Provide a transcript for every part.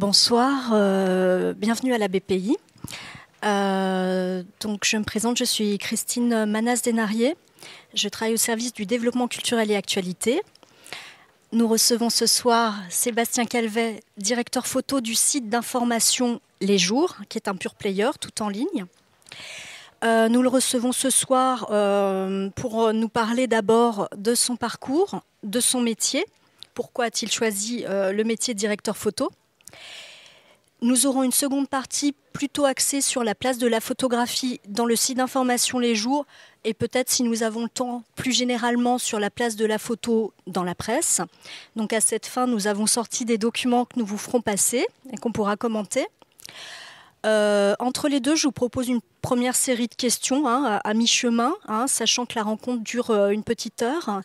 Bonsoir, euh, bienvenue à la BPI. Euh, donc je me présente, je suis Christine Manas Dénarié. Je travaille au service du développement culturel et actualité. Nous recevons ce soir Sébastien Calvet, directeur photo du site d'information Les Jours, qui est un pur player tout en ligne. Euh, nous le recevons ce soir pour nous parler d'abord de son parcours, de son métier, pourquoi a-t-il choisi le métier de directeur photo, nous aurons une seconde partie plutôt axée sur la place de la photographie dans le site d'information Les Jours et peut-être si nous avons le temps plus généralement sur la place de la photo dans la presse. Donc à cette fin, nous avons sorti des documents que nous vous ferons passer et qu'on pourra commenter. Euh, entre les deux, je vous propose une première série de questions hein, à, mi-chemin, hein, sachant que la rencontre dure euh, une petite heure.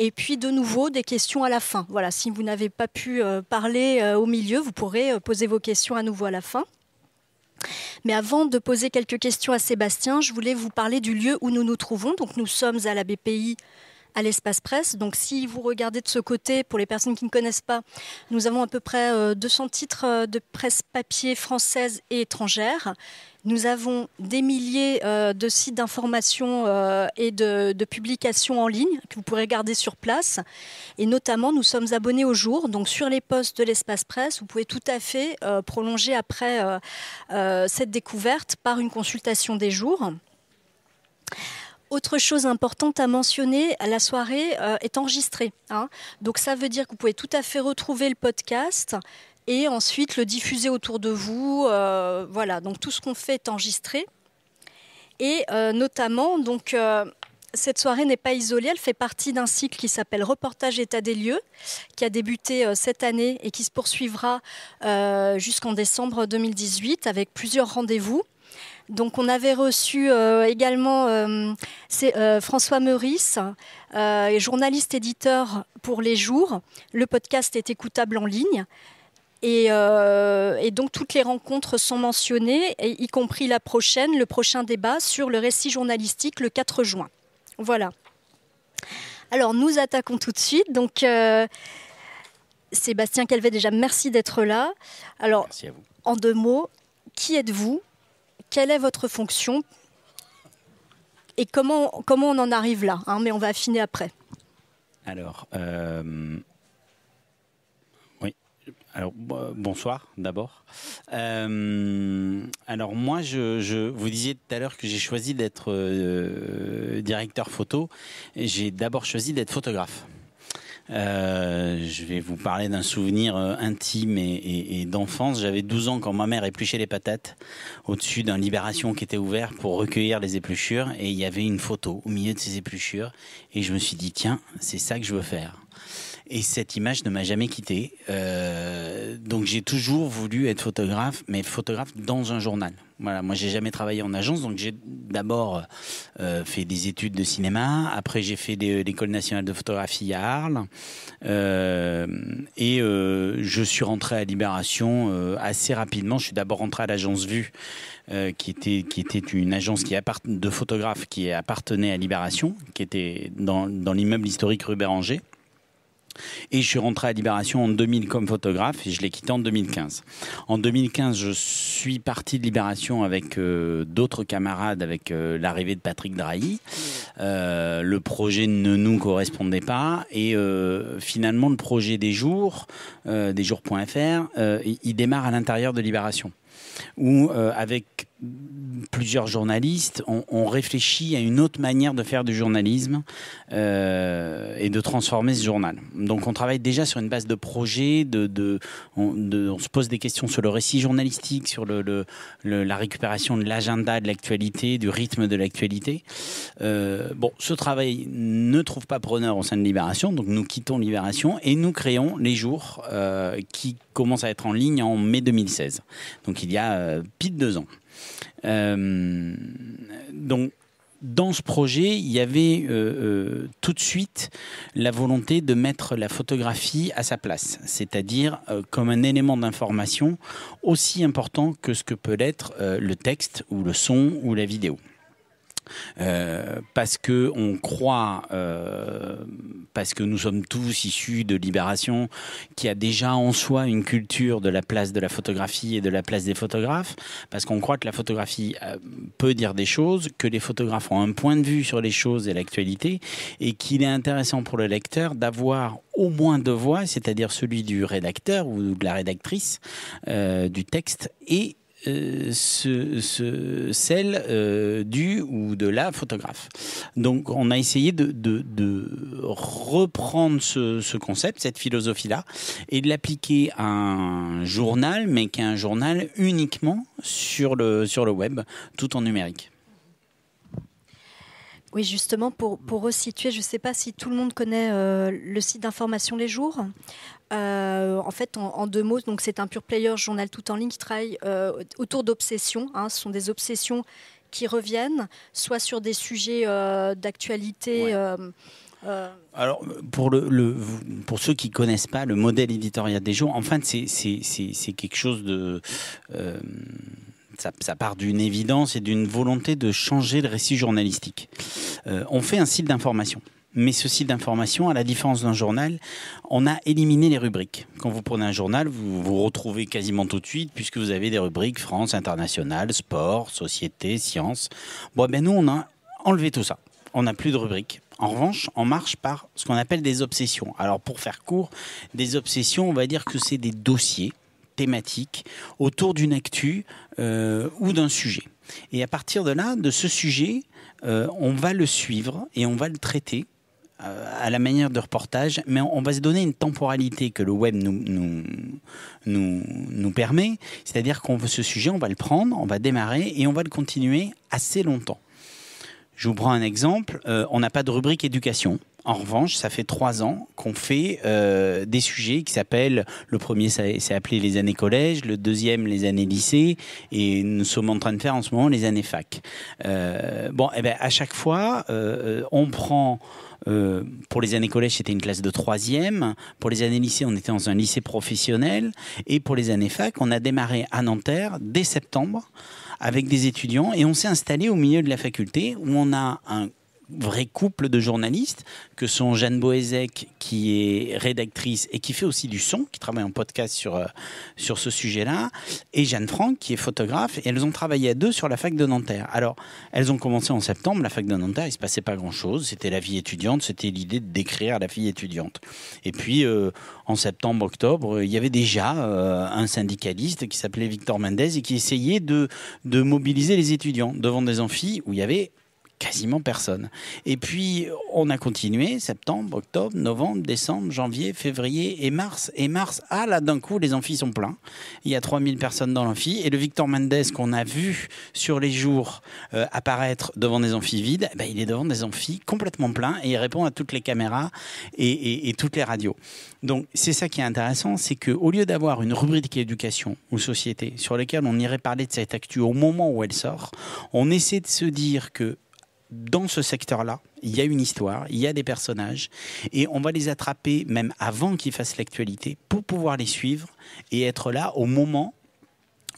et puis de nouveau, des questions à la fin. Voilà, si vous n'avez pas pu euh, parler au milieu, vous pourrez poser vos questions à nouveau à la fin. Mais avant de poser quelques questions à Sébastien, je voulais vous parler du lieu où nous nous trouvons. Donc nous sommes à la BPI à l'espace presse. Donc si vous regardez de ce côté, pour les personnes qui ne connaissent pas, nous avons à peu près 200 euh, titres euh, de presse papier française et étrangère. Nous avons des milliers euh, de sites d'information et de, publications en ligne que vous pourrez regarder sur place. Et notamment, nous sommes abonnés au jour. Donc, sur les postes de l'espace presse, vous pouvez tout à fait prolonger après cette découverte par une consultation des jours. Autre chose importante à mentionner, la soirée euh, est enregistrée. Hein. Donc ça veut dire que vous pouvez tout à fait retrouver le podcast et ensuite le diffuser autour de vous. Euh, voilà, donc tout ce qu'on fait est enregistré. Et euh, notamment, donc, cette soirée n'est pas isolée, elle fait partie d'un cycle qui s'appelle Reportage État des lieux, qui a débuté cette année et qui se poursuivra jusqu'en décembre 2018 avec plusieurs rendez-vous. Donc on avait reçu euh, également euh, euh, François Meurice, journaliste éditeur pour Les Jours. Le podcast est écoutable en ligne. Et, donc toutes les rencontres sont mentionnées, y compris la prochaine, le prochain débat sur le récit journalistique le 4 juin. Voilà. Alors nous attaquons tout de suite. Donc Sébastien Calvet, déjà merci d'être là. Alors en deux mots, qui êtes-vous quelle est votre fonction et comment, comment on en arrive là hein, Mais on va affiner après. Alors, euh, oui. Alors bonsoir d'abord. Euh, alors moi, je, vous disais tout à l'heure que j'ai choisi d'être euh, directeur photo. J'ai d'abord choisi d'être photographe. Euh, je vais vous parler d'un souvenir euh, intime et, et d'enfance. J'avais 12 ans quand ma mère épluchait les patates au-dessus d'un libération qui était ouvert pour recueillir les épluchures. Et il y avait une photo au milieu de ces épluchures. Et je me suis dit, tiens, c'est ça que je veux faire et cette image ne m'a jamais quitté. Euh, donc j'ai toujours voulu être photographe, mais photographe dans un journal. Voilà, moi j'ai jamais travaillé en agence, donc j'ai d'abord euh, fait des études de cinéma, après j'ai fait l'école nationale de photographie à Arles, euh, et je suis rentré à Libération assez rapidement. Je suis d'abord rentré à l'agence Vue, qui était qui était une agence qui de photographes qui appartenait à Libération, qui était dans, dans l'immeuble historique rue Béranger. Et je suis rentré à Libération en 2000 comme photographe et je l'ai quitté en 2015. En 2015, je suis parti de Libération avec euh, d'autres camarades, avec euh, l'arrivée de Patrick Drahi. Euh, le projet ne nous correspondait pas et finalement le projet des jours, des jours.fr, il démarre à l'intérieur de Libération où avec plusieurs journalistes, ont réfléchi à une autre manière de faire du journalisme euh, et de transformer ce journal. Donc on travaille déjà sur une base de projet, de, on, se pose des questions sur le récit journalistique, sur le, la récupération de l'agenda de l'actualité, du rythme de l'actualité. Euh, bon, ce travail ne trouve pas preneur au sein de Libération, donc nous quittons Libération et nous créons les jours euh, qui commencent à être en ligne en mai 2016. Donc il y a pile deux ans. Euh, donc, dans ce projet, il y avait euh, euh, tout de suite la volonté de mettre la photographie à sa place, c'est-à-dire comme un élément d'information aussi important que ce que peut l'être le texte ou le son ou la vidéo. Euh, parce que on croit, euh, parce que nous sommes tous issus de Libération, qui a déjà en soi une culture de la place de la photographie et de la place des photographes, parce qu'on croit que la photographie euh, peut dire des choses, que les photographes ont un point de vue sur les choses et l'actualité, et qu'il est intéressant pour le lecteur d'avoir au moins deux voix, c'est-à-dire celui du rédacteur ou de la rédactrice du texte et euh, ce, ce, celle euh, du ou de la photographe. Donc on a essayé de, reprendre ce, concept, cette philosophie-là, et de l'appliquer à un journal, mais qu'un journal uniquement sur le, sur le web, tout en numérique. Oui, justement, pour, pour mm. resituer, je ne sais pas si tout le monde connaît euh, le site d'information Les Jours. Euh, en fait, en, deux mots, donc c'est un pur player journal tout en ligne qui travaille euh, autour d'obsessions. Hein. ce sont des obsessions qui reviennent, soit sur des sujets d'actualité. Alors, pour, le, pour ceux qui ne connaissent pas le modèle éditorial des jours, en fait, c'est quelque chose de ça, part d'une évidence et d'une volonté de changer le récit journalistique. Euh, on fait un site d'information. Mais ce site d'information, à la différence d'un journal, on a éliminé les rubriques. Quand vous prenez un journal, vous vous retrouvez quasiment tout de suite puisque vous avez des rubriques France, international, sport, société, sciences. Bon, ben nous, on a enlevé tout ça. On n'a plus de rubriques. En revanche, on marche par ce qu'on appelle des obsessions. Alors pour faire court, des obsessions, on va dire que c'est des dossiers thématique autour d'une actu euh, ou d'un sujet. Et à partir de là, de ce sujet, euh, on va le suivre et on va le traiter euh, à la manière de reportage, mais on va se donner une temporalité que le web nous, nous, nous, permet, c'est-à-dire qu'on veut ce sujet, on va le prendre, on va démarrer et on va le continuer assez longtemps. Je vous prends un exemple, on n'a pas de rubrique éducation, en revanche, ça fait trois ans qu'on fait euh, des sujets qui s'appellent, le premier c'est appelé les années collège, le deuxième les années lycée, et nous sommes en train de faire en ce moment les années fac. Euh, bon, eh ben, à chaque fois, euh, on prend... pour les années collège, c'était une classe de troisième. Pour les années lycée, on était dans un lycée professionnel. Et pour les années fac, on a démarré à Nanterre dès septembre avec des étudiants et on s'est installé au milieu de la faculté où on a un vrai couple de journalistes que sont Jeanne Boézek, qui est rédactrice et qui fait aussi du son, qui travaille en podcast sur, euh, sur ce sujet-là, et Jeanne Franck, qui est photographe. Et elles ont travaillé à deux sur la fac de Nanterre. Alors, elles ont commencé en septembre, la fac de Nanterre, il se passait pas grand-chose. C'était la vie étudiante, c'était l'idée de décrire la vie étudiante. Et puis, euh, en septembre, octobre, euh, il y avait déjà un syndicaliste qui s'appelait Victor Mendez et qui essayait de, de mobiliser les étudiants devant des amphis où il y avait quasiment personne. Et puis, on a continué, septembre, octobre, novembre, décembre, janvier, février et mars. Et mars, ah là, d'un coup, les amphis sont pleins. Il y a 3000 personnes dans l'amphi. Et le Victor Mendes qu'on a vu sur les jours euh, apparaître devant des amphis vides, eh ben, il est devant des amphis complètement pleins et il répond à toutes les caméras et, toutes les radios. Donc, c'est ça qui est intéressant, c'est que au lieu d'avoir une rubrique éducation ou société sur laquelle on irait parler de cette actu au moment où elle sort, on essaie de se dire que dans ce secteur-là, il y a une histoire, il y a des personnages, et on va les attraper même avant qu'ils fassent l'actualité pour pouvoir les suivre et être là au moment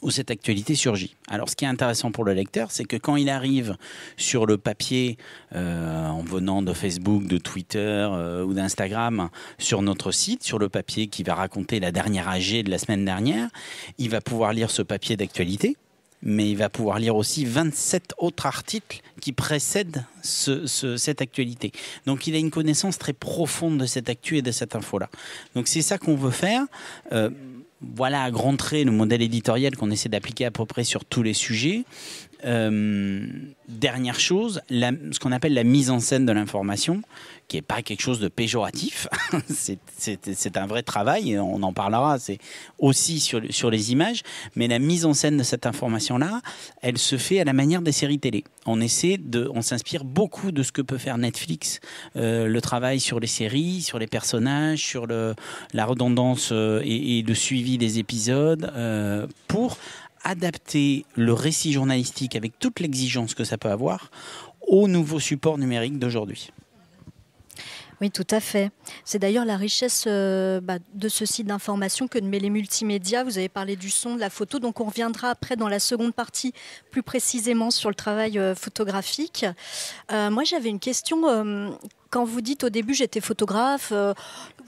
où cette actualité surgit. Alors ce qui est intéressant pour le lecteur, c'est que quand il arrive sur le papier, euh, en venant de Facebook, de Twitter euh, ou d'Instagram, sur notre site, sur le papier qui va raconter la dernière AG de la semaine dernière, il va pouvoir lire ce papier d'actualité mais il va pouvoir lire aussi 27 autres articles qui précèdent cette actualité. Donc il a une connaissance très profonde de cette actu et de cette info-là. Donc c'est ça qu'on veut faire. Euh, voilà à grands traits le modèle éditorial qu'on essaie d'appliquer à peu près sur tous les sujets. Euh, dernière chose, ce qu'on appelle la mise en scène de l'information qui n'est pas quelque chose de péjoratif. c'est un vrai travail, on en parlera, c'est aussi sur, sur les images, mais la mise en scène de cette information-là, elle se fait à la manière des séries télé. On essaie de, on s'inspire beaucoup de ce que peut faire Netflix, euh, le travail sur les séries, sur les personnages, sur le, la redondance euh, et, le suivi des épisodes, euh, pour adapter le récit journalistique avec toute l'exigence que ça peut avoir au nouveau support numérique d'aujourd'hui. Oui, tout à fait. C'est d'ailleurs la richesse euh, bah, de ce site d'information que de les multimédias. Vous avez parlé du son, de la photo, donc on reviendra après dans la seconde partie plus précisément sur le travail euh, photographique. Euh, moi, j'avais une question quand vous dites au début j'étais photographe,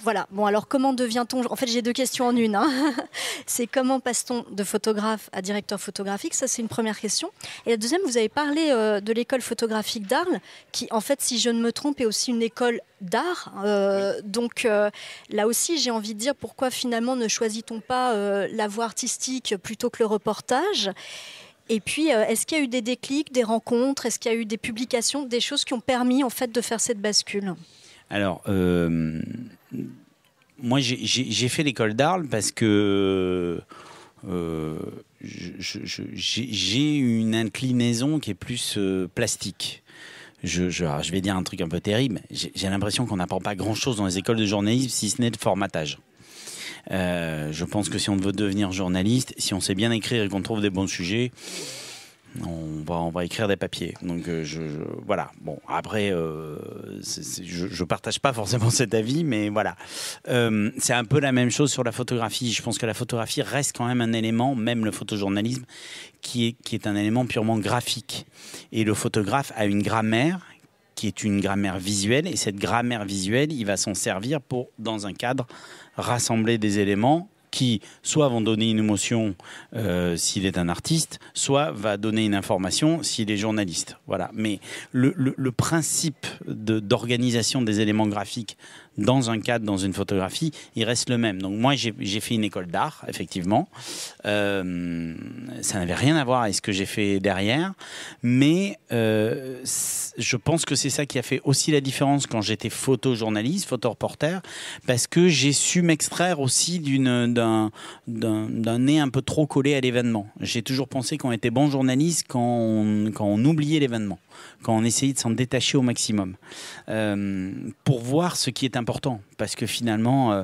voilà. Bon, alors comment devient-on En fait, j'ai deux questions en une. Hein. c'est comment passe-t-on de photographe à directeur photographique Ça, c'est une première question. Et la deuxième, vous avez parlé euh, de l'école photographique d'Arles, qui, en fait, si je ne me trompe, est aussi une école d'art. Euh, donc euh, là aussi, j'ai envie de dire pourquoi finalement ne choisit-on pas la voie artistique plutôt que le reportage et puis, est-ce qu'il y a eu des déclics, des rencontres, est-ce qu'il y a eu des publications, des choses qui ont permis en fait de faire cette bascule Alors, moi, j'ai fait l'école d'Arles parce que euh, j'ai une inclinaison qui est plus euh, plastique. Je, vais dire un truc un peu terrible. J'ai l'impression qu'on n'apprend pas grand-chose dans les écoles de journalisme, si ce n'est le formatage. Euh, je pense que si on veut devenir journaliste, si on sait bien écrire et qu'on trouve des bons sujets, on va, écrire des papiers. Donc, euh, je, voilà. Bon, après, euh, je ne partage pas forcément cet avis, mais voilà. Euh, c'est un peu la même chose sur la photographie. Je pense que la photographie reste quand même un élément, même le photojournalisme, qui est, qui est un élément purement graphique. Et le photographe a une grammaire qui est une grammaire visuelle. Et cette grammaire visuelle, il va s'en servir pour, dans un cadre, rassembler des éléments qui soit vont donner une émotion euh, s'il est un artiste, soit va donner une information s'il est journaliste. Voilà. Mais le, principe d'organisation des éléments graphiques dans un cadre, dans une photographie, il reste le même. Donc moi, j'ai fait une école d'art, effectivement. Euh, ça n'avait rien à voir avec ce que j'ai fait derrière, mais euh, je pense que c'est ça qui a fait aussi la différence quand j'étais photojournaliste, photoreporter, parce que j'ai su m'extraire aussi d'un nez un peu trop collé à l'événement. J'ai toujours pensé qu'on était bon journaliste quand on, quand on oubliait l'événement, quand on essayait de s'en détacher au maximum, euh, pour voir ce qui est important, parce que finalement... Euh,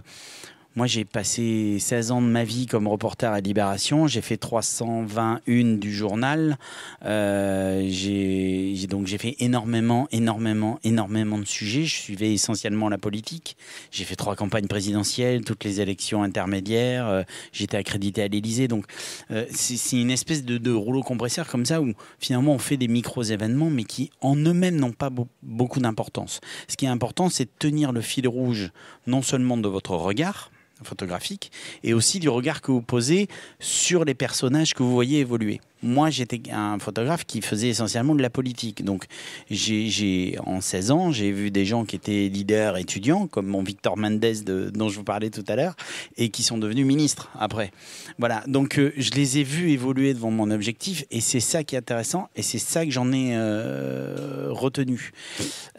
moi, j'ai passé 16 ans de ma vie comme reporter à Libération. J'ai fait 321 du journal. Euh, j'ai donc j'ai fait énormément, énormément, énormément de sujets. Je suivais essentiellement la politique. J'ai fait trois campagnes présidentielles, toutes les élections intermédiaires. Euh, j'étais accrédité à l'Élysée. Donc, euh, c'est une espèce de, rouleau compresseur comme ça où finalement on fait des micros événements, mais qui en eux-mêmes n'ont pas beaucoup d'importance. Ce qui est important, c'est de tenir le fil rouge non seulement de votre regard photographique et aussi du regard que vous posez sur les personnages que vous voyez évoluer moi, j'étais un photographe qui faisait essentiellement de la politique. Donc, j'ai, en 16 ans, j'ai vu des gens qui étaient leaders étudiants, comme mon Victor Mendez dont je vous parlais tout à l'heure, et qui sont devenus ministres après. Voilà. Donc, euh, je les ai vus évoluer devant mon objectif, et c'est ça qui est intéressant, et c'est ça que j'en ai euh, retenu.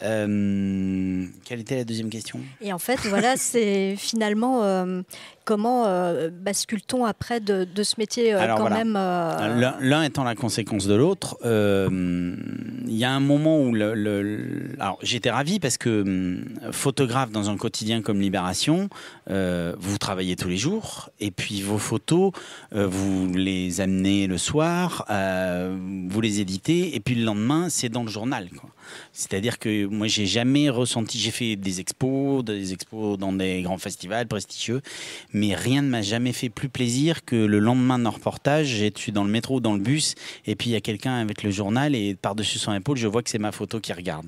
Euh, quelle était la deuxième question Et en fait, voilà, c'est finalement comment euh, bascule-t-on après de, ce métier euh, quand même euh, L'un étant la conséquence de l'autre, il y a un moment où j'étais ravi parce que hum, photographe dans un quotidien comme Libération, vous travaillez tous les jours et puis vos photos, vous les amenez le soir, vous les éditez et puis le lendemain, c'est dans le journal. Quoi. C'est-à-dire que moi, j'ai jamais ressenti. J'ai fait des expos, des expos dans des grands festivals prestigieux, mais rien ne m'a jamais fait plus plaisir que le lendemain d'un reportage. Je suis dans le métro, dans le bus, et puis il y a quelqu'un avec le journal, et par-dessus son épaule, je vois que c'est ma photo qui regarde.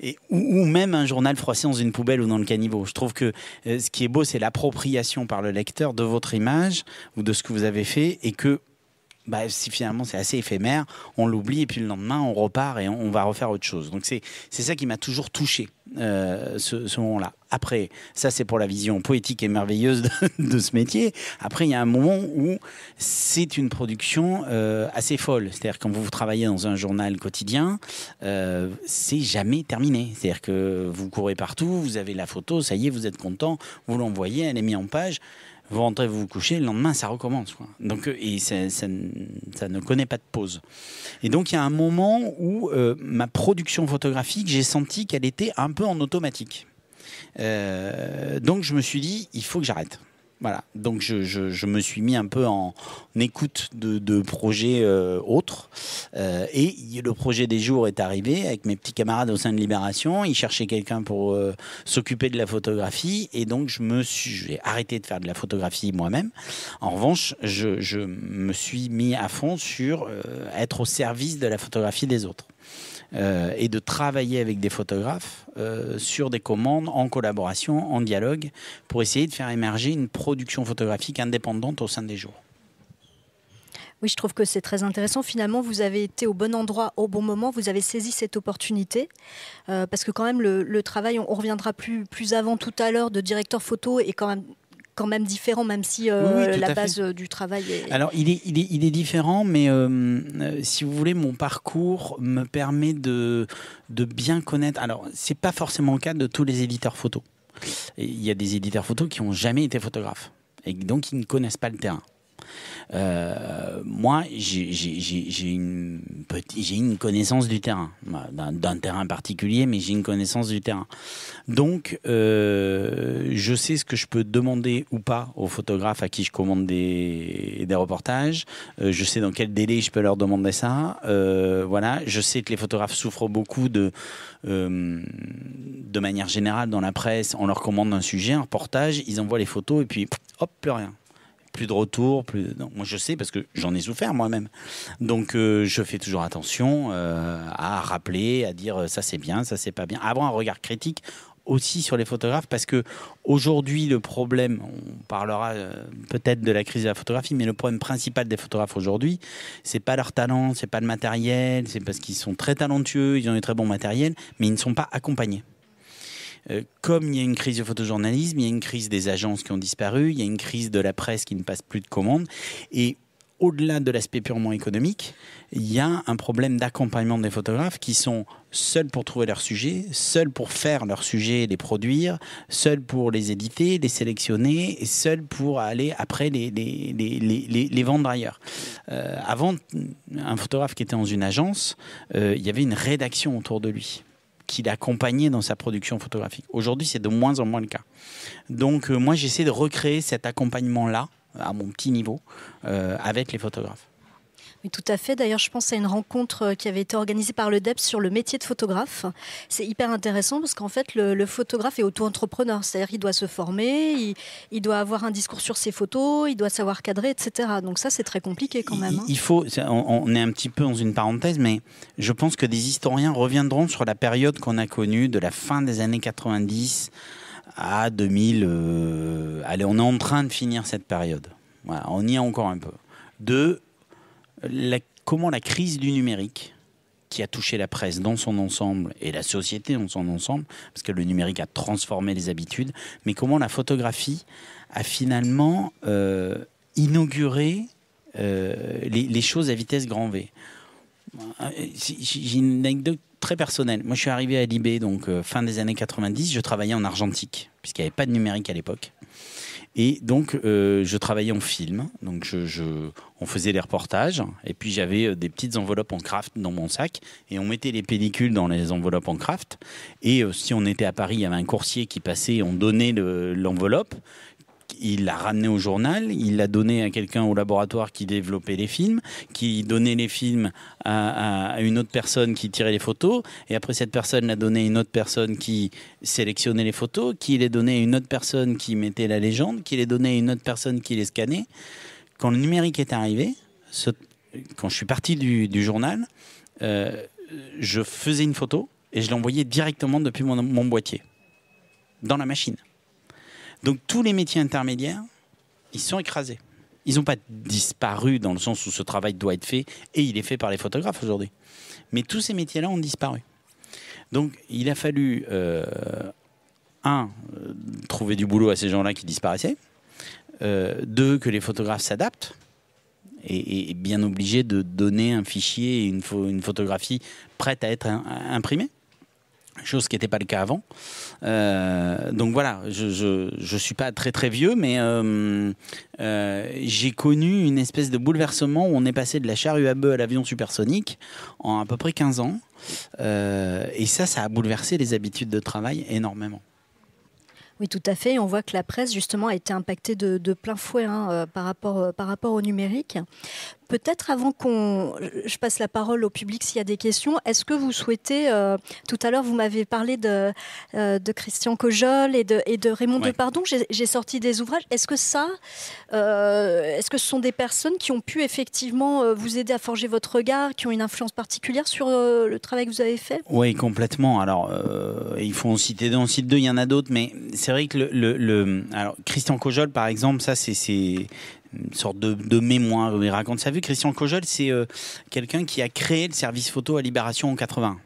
Et, ou, même un journal froissé dans une poubelle ou dans le caniveau. Je trouve que euh, ce qui est beau, c'est l'appropriation par le lecteur de votre image ou de ce que vous avez fait, et que bah, si finalement c'est assez éphémère, on l'oublie et puis le lendemain on repart et on, va refaire autre chose. Donc c'est ça qui m'a toujours touché euh, ce, moment-là. Après, ça c'est pour la vision poétique et merveilleuse de, ce métier. Après, il y a un moment où c'est une production euh, assez folle. C'est-à-dire quand vous travaillez dans un journal quotidien, euh, c'est jamais terminé. C'est-à-dire que vous courez partout, vous avez la photo, ça y est, vous êtes content, vous l'envoyez, elle est mise en page vous rentrez, vous vous couchez, le lendemain, ça recommence. Donc, euh, et ça, ne connaît pas de pause. Et donc, il y a un moment où euh, ma production photographique, j'ai senti qu'elle était un peu en automatique. Euh, donc, je me suis dit, il faut que j'arrête. Voilà, donc je, me suis mis un peu en, écoute de, projets euh, autres. Euh, et le projet des jours est arrivé avec mes petits camarades au sein de Libération. Ils cherchaient quelqu'un pour euh, s'occuper de la photographie. Et donc je me suis, j'ai arrêté de faire de la photographie moi-même. En revanche, je, me suis mis à fond sur être au service de la photographie des autres. Euh, et de travailler avec des photographes euh, sur des commandes, en collaboration, en dialogue, pour essayer de faire émerger une production photographique indépendante au sein des jours. Oui, je trouve que c'est très intéressant. Finalement, vous avez été au bon endroit, au bon moment, vous avez saisi cette opportunité. Euh, parce que quand même, le, travail, on, reviendra plus, plus avant tout à l'heure, de directeur photo est quand même quand même différent, même si euh, la base euh, du travail est... Alors, il est, il est, différent, mais euh, si vous voulez, mon parcours me permet de, de bien connaître... Alors, c'est pas forcément le cas de tous les éditeurs photos. Il y a des éditeurs photos qui n'ont jamais été photographes et donc ils ne connaissent pas le terrain. Euh, moi, j'ai une, petite, une connaissance du terrain, bah, d'un terrain particulier, mais j'ai une connaissance du terrain. Donc, euh, je sais ce que je peux demander ou pas aux photographes à qui je commande des, des reportages. Euh, je sais dans quel délai je peux leur demander ça. voilà, je sais que les photographes souffrent beaucoup de, de manière générale dans la presse. On leur commande un sujet, un reportage, ils envoient les photos et puis hop, plus rien plus de retour, plus. moi je sais parce que j'en ai souffert moi-même. Donc euh, je fais toujours attention euh, à rappeler, à dire euh, ça c'est bien, ça c'est pas bien, avoir un regard critique aussi sur les photographes parce que aujourd'hui le problème, on parlera peut-être de la crise de la photographie, mais le problème principal des photographes aujourd'hui, c'est pas leur talent, c'est pas le matériel, c'est parce qu'ils sont très talentueux, ils ont du très bon matériel, mais ils ne sont pas accompagnés. Euh, comme il y a une crise du photojournalisme, il y a une crise des agences qui ont disparu, il y a une crise de la presse qui ne passe plus de commandes. Et au-delà de l'aspect purement économique, il y a un problème d'accompagnement des photographes qui sont seuls pour trouver leur sujet, seuls pour faire leur sujet, les produire, seuls pour les éditer, les sélectionner, et seuls pour aller après les, les, vendre ailleurs. Euh, avant, un photographe qui était dans une agence, euh, il y avait une rédaction autour de lui qui accompagnait dans sa production photographique. Aujourd'hui, c'est de moins en moins le cas. Donc, euh, moi, j'essaie de recréer cet accompagnement-là, à mon petit niveau, euh, avec les photographes. Oui, tout à fait. D'ailleurs, je pense à une rencontre euh, qui avait été organisée par le DEP sur le métier de photographe. C'est hyper intéressant parce qu'en fait, le, photographe est auto-entrepreneur. C'est-à-dire, il doit se former, il, doit avoir un discours sur ses photos, il doit savoir cadrer, etc. Donc ça, c'est très compliqué quand même. Hein. Il, faut, on, est un petit peu dans une parenthèse, mais je pense que des historiens reviendront sur la période qu'on a connue de la fin des années 90 à 2000. Euh, allez, on est en train de finir cette période. on y est encore un peu. Deux, comment la crise du numérique qui a touché la presse dans son ensemble et la société dans son ensemble, parce que le numérique a transformé les habitudes, mais comment la photographie a finalement euh, inauguré euh, les, choses à vitesse grand V. J'ai une anecdote très personnelle. Moi, je suis arrivé à Libé, donc euh, fin des années 90, je travaillais en argentique, puisqu'il n'y avait pas de numérique à l'époque. Et donc, euh, je travaillais en film. Donc, on faisait des reportages. Et puis, j'avais euh, des petites enveloppes en craft dans mon sac. Et on mettait les pellicules dans les enveloppes en craft. Et euh, si on était à Paris, il y avait un coursier qui passait. On donnait l'enveloppe il l'a ramené au journal, il l'a donné à quelqu'un au laboratoire qui développait les films, qui donnait les films à, une autre personne qui tirait les photos, et après cette personne l'a donné à une autre personne qui sélectionnait les photos, qui les donnait à une autre personne qui mettait la légende, qui les donnait à une autre personne qui les scannait. Quand le numérique est arrivé, quand je suis parti du, journal, euh, je faisais une photo et je l'envoyais directement depuis mon boîtier, dans la machine. Donc tous les métiers intermédiaires, ils sont écrasés. Ils n'ont pas disparu dans le sens où ce travail doit être fait et il est fait par les photographes aujourd'hui. Mais tous ces métiers-là ont disparu. Donc il a fallu, euh, un, euh, trouver du boulot à ces gens-là qui disparaissaient. Euh, deux, que les photographes s'adaptent et, bien obligés de donner un fichier, une, une photographie prête à être imprimée chose qui n'était pas le cas avant. Euh, donc voilà, je, ne suis pas très très vieux, mais euh, euh, j'ai connu une espèce de bouleversement où on est passé de la charrue à bœuf à l'avion supersonique en à peu près 15 ans. et ça, ça a bouleversé les habitudes de travail énormément. Oui, tout à fait. on voit que la presse, justement, a été impactée de, plein fouet hein, par, rapport, par rapport au numérique. Peut-être avant qu'on, je passe la parole au public s'il y a des questions. Est-ce que vous souhaitez, euh, tout à l'heure vous m'avez parlé de, euh, de Christian Cojol et de, et de Raymond Depardon. J'ai sorti des ouvrages. Est-ce que ça, euh, est-ce que ce sont des personnes qui ont pu effectivement vous aider à forger votre regard, qui ont une influence particulière sur le travail que vous avez fait Oui, complètement. Alors, il faut en citer deux, en citer deux. Il y en a d'autres, mais c'est vrai que le, le, alors Christian Cojol, par exemple, ça c'est une sorte de, mémoire il raconte sa vie. Christian Cojol, c'est euh, quelqu'un qui a créé le service photo à Libération en 80.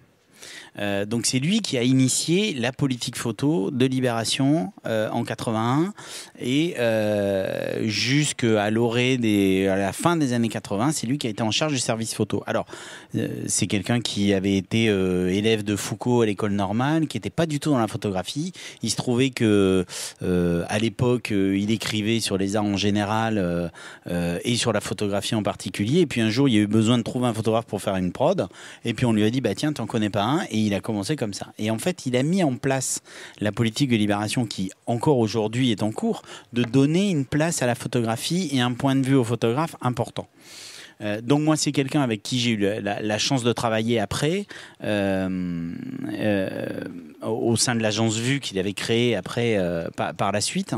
Euh, donc c'est lui qui a initié la politique photo de Libération euh, en 81 et euh, jusqu'à l'orée des à la fin des années 80, c'est lui qui a été en charge du service photo. Alors c'est quelqu'un qui avait été élève de Foucault à l'école normale, qui n'était pas du tout dans la photographie. Il se trouvait que à l'époque il écrivait sur les arts en général et sur la photographie en particulier. Et puis un jour il y a eu besoin de trouver un photographe pour faire une prod. Et puis on lui a dit bah tiens t'en connais pas un et il a commencé comme ça. Et en fait, il a mis en place la politique de libération qui, encore aujourd'hui, est en cours, de donner une place à la photographie et un point de vue aux photographes important. Euh, donc moi, c'est quelqu'un avec qui j'ai eu la, chance de travailler après, euh, euh, au sein de l'agence Vue qu'il avait créée après par, la suite.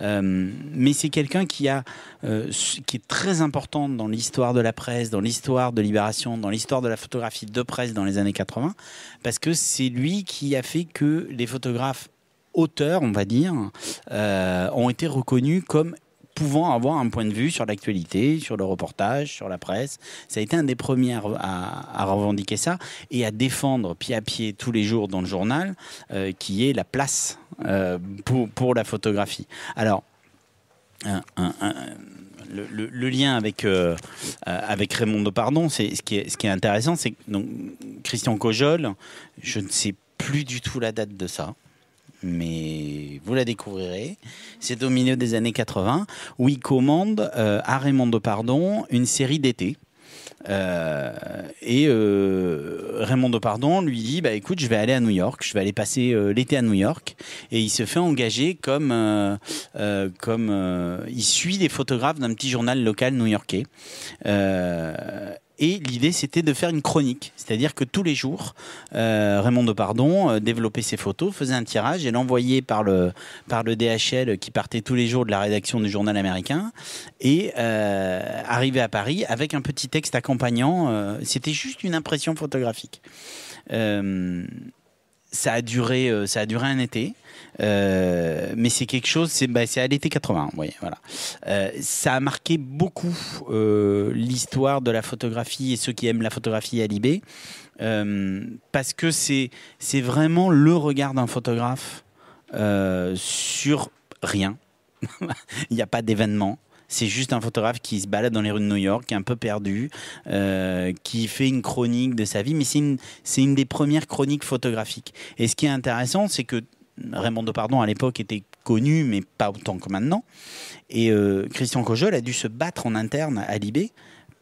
mais c'est quelqu'un qui a, qui est très important dans l'histoire de la presse, dans l'histoire de Libération, dans l'histoire de la photographie de presse dans les années 80, parce que c'est lui qui a fait que les photographes auteurs, on va dire, ont été reconnus comme pouvant avoir un point de vue sur l'actualité, sur le reportage, sur la presse. Ça a été un des premiers à, revendiquer ça et à défendre pied à pied tous les jours dans le journal, euh, qui est la place euh, pour, la photographie. Alors, le, lien avec, euh, avec Raymond Pardon, c'est, ce, qui est, ce qui est intéressant, c'est que Christian Cojol, je ne sais plus du tout la date de ça mais vous la découvrirez. C'est au milieu des années 80 où il commande euh, à Raymond Depardon une série d'été. Euh, et euh, Raymond Depardon lui dit bah écoute je vais aller à New York je vais aller passer l'été à New York et il se fait engager comme comme il suit des photographes d'un petit journal local new-yorkais et l'idée, c'était de faire une chronique. C'est-à-dire que tous les jours, euh, Raymond Depardon euh, développait ses photos, faisait un tirage et l'envoyait par le, par le DHL qui partait tous les jours de la rédaction du journal américain. Et euh, arrivait à Paris avec un petit texte accompagnant. c'était juste une impression photographique. ça, a duré, ça a duré un été. Euh, mais c'est quelque chose, c'est bah, à l'été 80, oui, voilà. Euh, ça a marqué beaucoup euh, l'histoire de la photographie et ceux qui aiment la photographie à Libé, parce que c'est vraiment le regard d'un photographe sur rien. Il n'y a pas d'événement, c'est juste un photographe qui se balade dans les rues de New York, qui est un peu perdu, qui fait une chronique de sa vie, mais c'est une, des premières chroniques photographiques. Et ce qui est intéressant, c'est que Raymond Depardon à l'époque était connu, mais pas autant que maintenant. Et euh, Christian Cojol a dû se battre en interne à Libé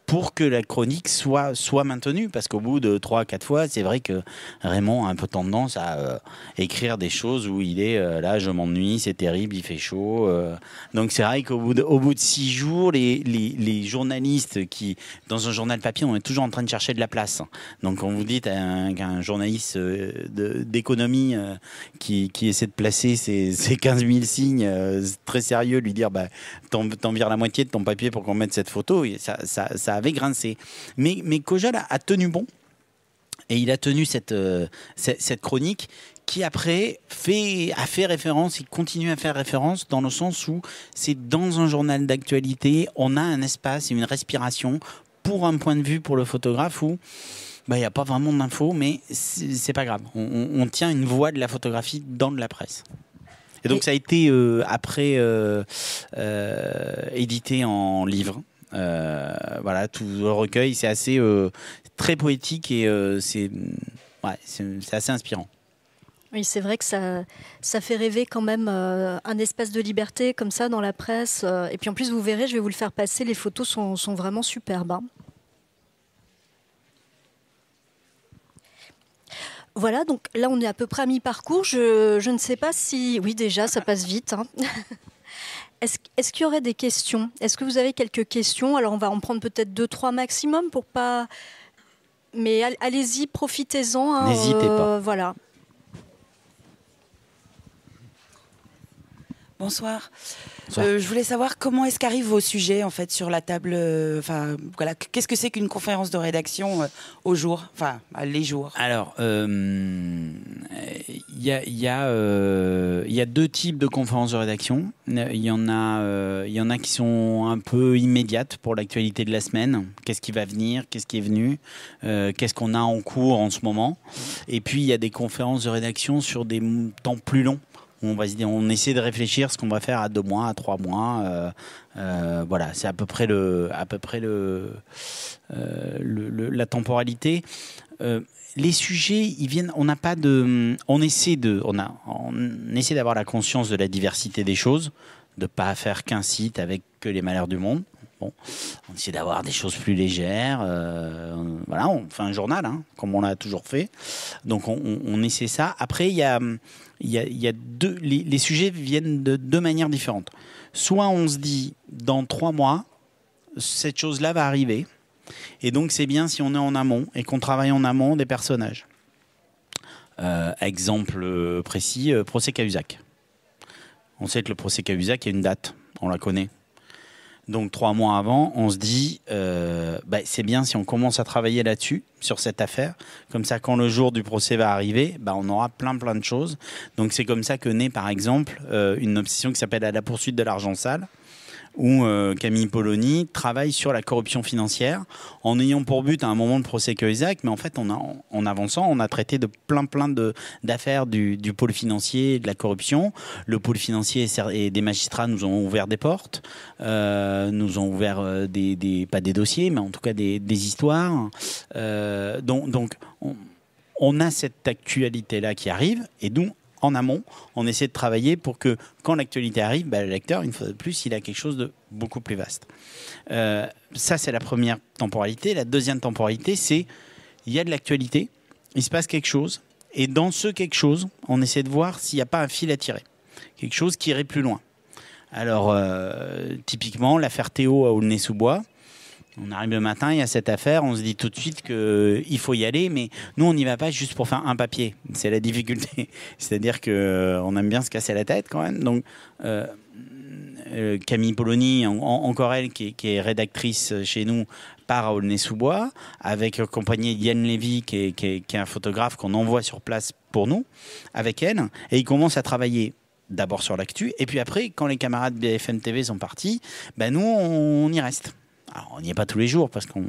pour que la chronique soit, soit maintenue. Parce qu'au bout de 3-4 fois, c'est vrai que Raymond a un peu tendance à euh, écrire des choses où il est euh, là, je m'ennuie, c'est terrible, il fait chaud. Euh. Donc c'est vrai qu'au bout de, bout de 6 jours, les, les, journalistes qui, dans un journal papier, on est toujours en train de chercher de la place. Donc on vous dit qu'un journaliste d'économie qui, qui, essaie de placer ses, 15 000 signes très sérieux, lui dire bah, t'en vire la moitié de ton papier pour qu'on mette cette photo, et ça, ça, ça avait grincé. Mais, mais Kojal a, tenu bon. Et il a tenu euh, cette, cette, chronique qui, après, fait, a fait référence, il continue à faire référence dans le sens où c'est dans un journal d'actualité, on a un espace et une respiration pour un point de vue pour le photographe où bah, il bah, n'y a pas vraiment d'infos, mais c'est pas grave. On, tient une voix de la photographie dans de la presse. Et donc, ça a été euh, après euh, édité en livre. Euh, voilà, tout le recueil, c'est assez euh, très poétique et euh, c'est assez inspirant. Oui, c'est vrai que ça, ça fait rêver quand même un espace de liberté comme ça dans la presse. et puis en plus, vous verrez, je vais vous le faire passer, les photos sont, vraiment superbes. Hein. Voilà, donc là on est à peu près à mi-parcours. Je, ne sais pas si... Oui déjà, ça passe vite. Hein. Est-ce qu'il y aurait des questions Est-ce que vous avez quelques questions Alors, on va en prendre peut-être deux, trois maximum pour pas. Mais allez-y, profitez-en. Hein, N'hésitez euh, pas. Voilà. Bonsoir. Euh, je voulais savoir comment est-ce qu'arrivent vos sujets en fait sur la table. Euh, enfin voilà, qu'est-ce que c'est qu'une conférence de rédaction euh, au jour, enfin les jours. Alors il y a deux types de conférences de rédaction. Il y en a il y en a qui sont un peu immédiates pour l'actualité de la semaine. Qu'est-ce qui va venir, qu'est-ce qui est venu, qu'est-ce qu'on a en cours en ce moment. Et puis il y a des conférences de rédaction sur des temps plus longs on essaie de réfléchir ce qu'on va faire à deux mois, à trois mois. Euh, euh, voilà, c'est à peu près le, à peu près euh, la temporalité. les sujets, ils viennent. On n'a pas de, on essaie de, on a, on essaie d'avoir la conscience de la diversité des choses, de pas faire qu'un site avec que les malheurs du monde on essaie d'avoir des choses plus légères. Euh, voilà, on fait un journal, hein, comme on l'a toujours fait. Donc on, essaie ça. Après, il y a, deux, les, sujets viennent de deux manières différentes. Soit on se dit, dans trois mois, cette chose-là va arriver. Et donc c'est bien si on est en amont et qu'on travaille en amont des personnages. Euh, exemple euh, précis, procès Cahuzac. On sait que le procès Cahuzac, il y a une date, on la connaît donc trois mois avant, on se dit, euh, bah, c'est bien si on commence à travailler là-dessus, sur cette affaire. Comme ça, quand le jour du procès va arriver, bah, on aura plein plein de choses. Donc c'est comme ça que naît par exemple euh, une obsession qui s'appelle la poursuite de l'argent sale où euh, Camille Poloni travaille sur la corruption financière en ayant pour but à un moment le procès isaac mais en fait, on en avançant, on a traité de plein plein d'affaires du, du, pôle financier et de la corruption. Le pôle financier et des magistrats nous ont ouvert des portes, euh, nous ont ouvert euh, des, pas des dossiers, mais en tout cas des, des histoires. donc, donc on, on a cette actualité-là qui arrive et donc en amont, on essaie de travailler pour que quand l'actualité arrive, bah, le lecteur, une fois de plus, il a quelque chose de beaucoup plus vaste. Euh, ça, c'est la première temporalité. La deuxième temporalité, c'est il y a de l'actualité, il se passe quelque chose, et dans ce quelque chose, on essaie de voir s'il n'y a pas un fil à tirer, quelque chose qui irait plus loin. Alors, euh, typiquement, l'affaire Théo à Aulnay-sous-Bois, on arrive le matin, il y a cette affaire, on se dit tout de suite qu'il euh, faut y aller, mais nous, on n'y va pas juste pour faire un papier. C'est la difficulté. C'est-à-dire qu'on euh, aime bien se casser la tête quand même. Donc, euh, Camille Poloni, encore elle, qui est, rédactrice chez nous, part à Aulnay-sous-Bois, avec compagnie Yann Lévy, qui est, un photographe qu'on envoie sur place pour nous, avec elle, et ils commencent à travailler d'abord sur l'actu, et puis après, quand les camarades de BFM TV sont partis, ben nous, on y reste on n'y est pas tous les jours parce qu'on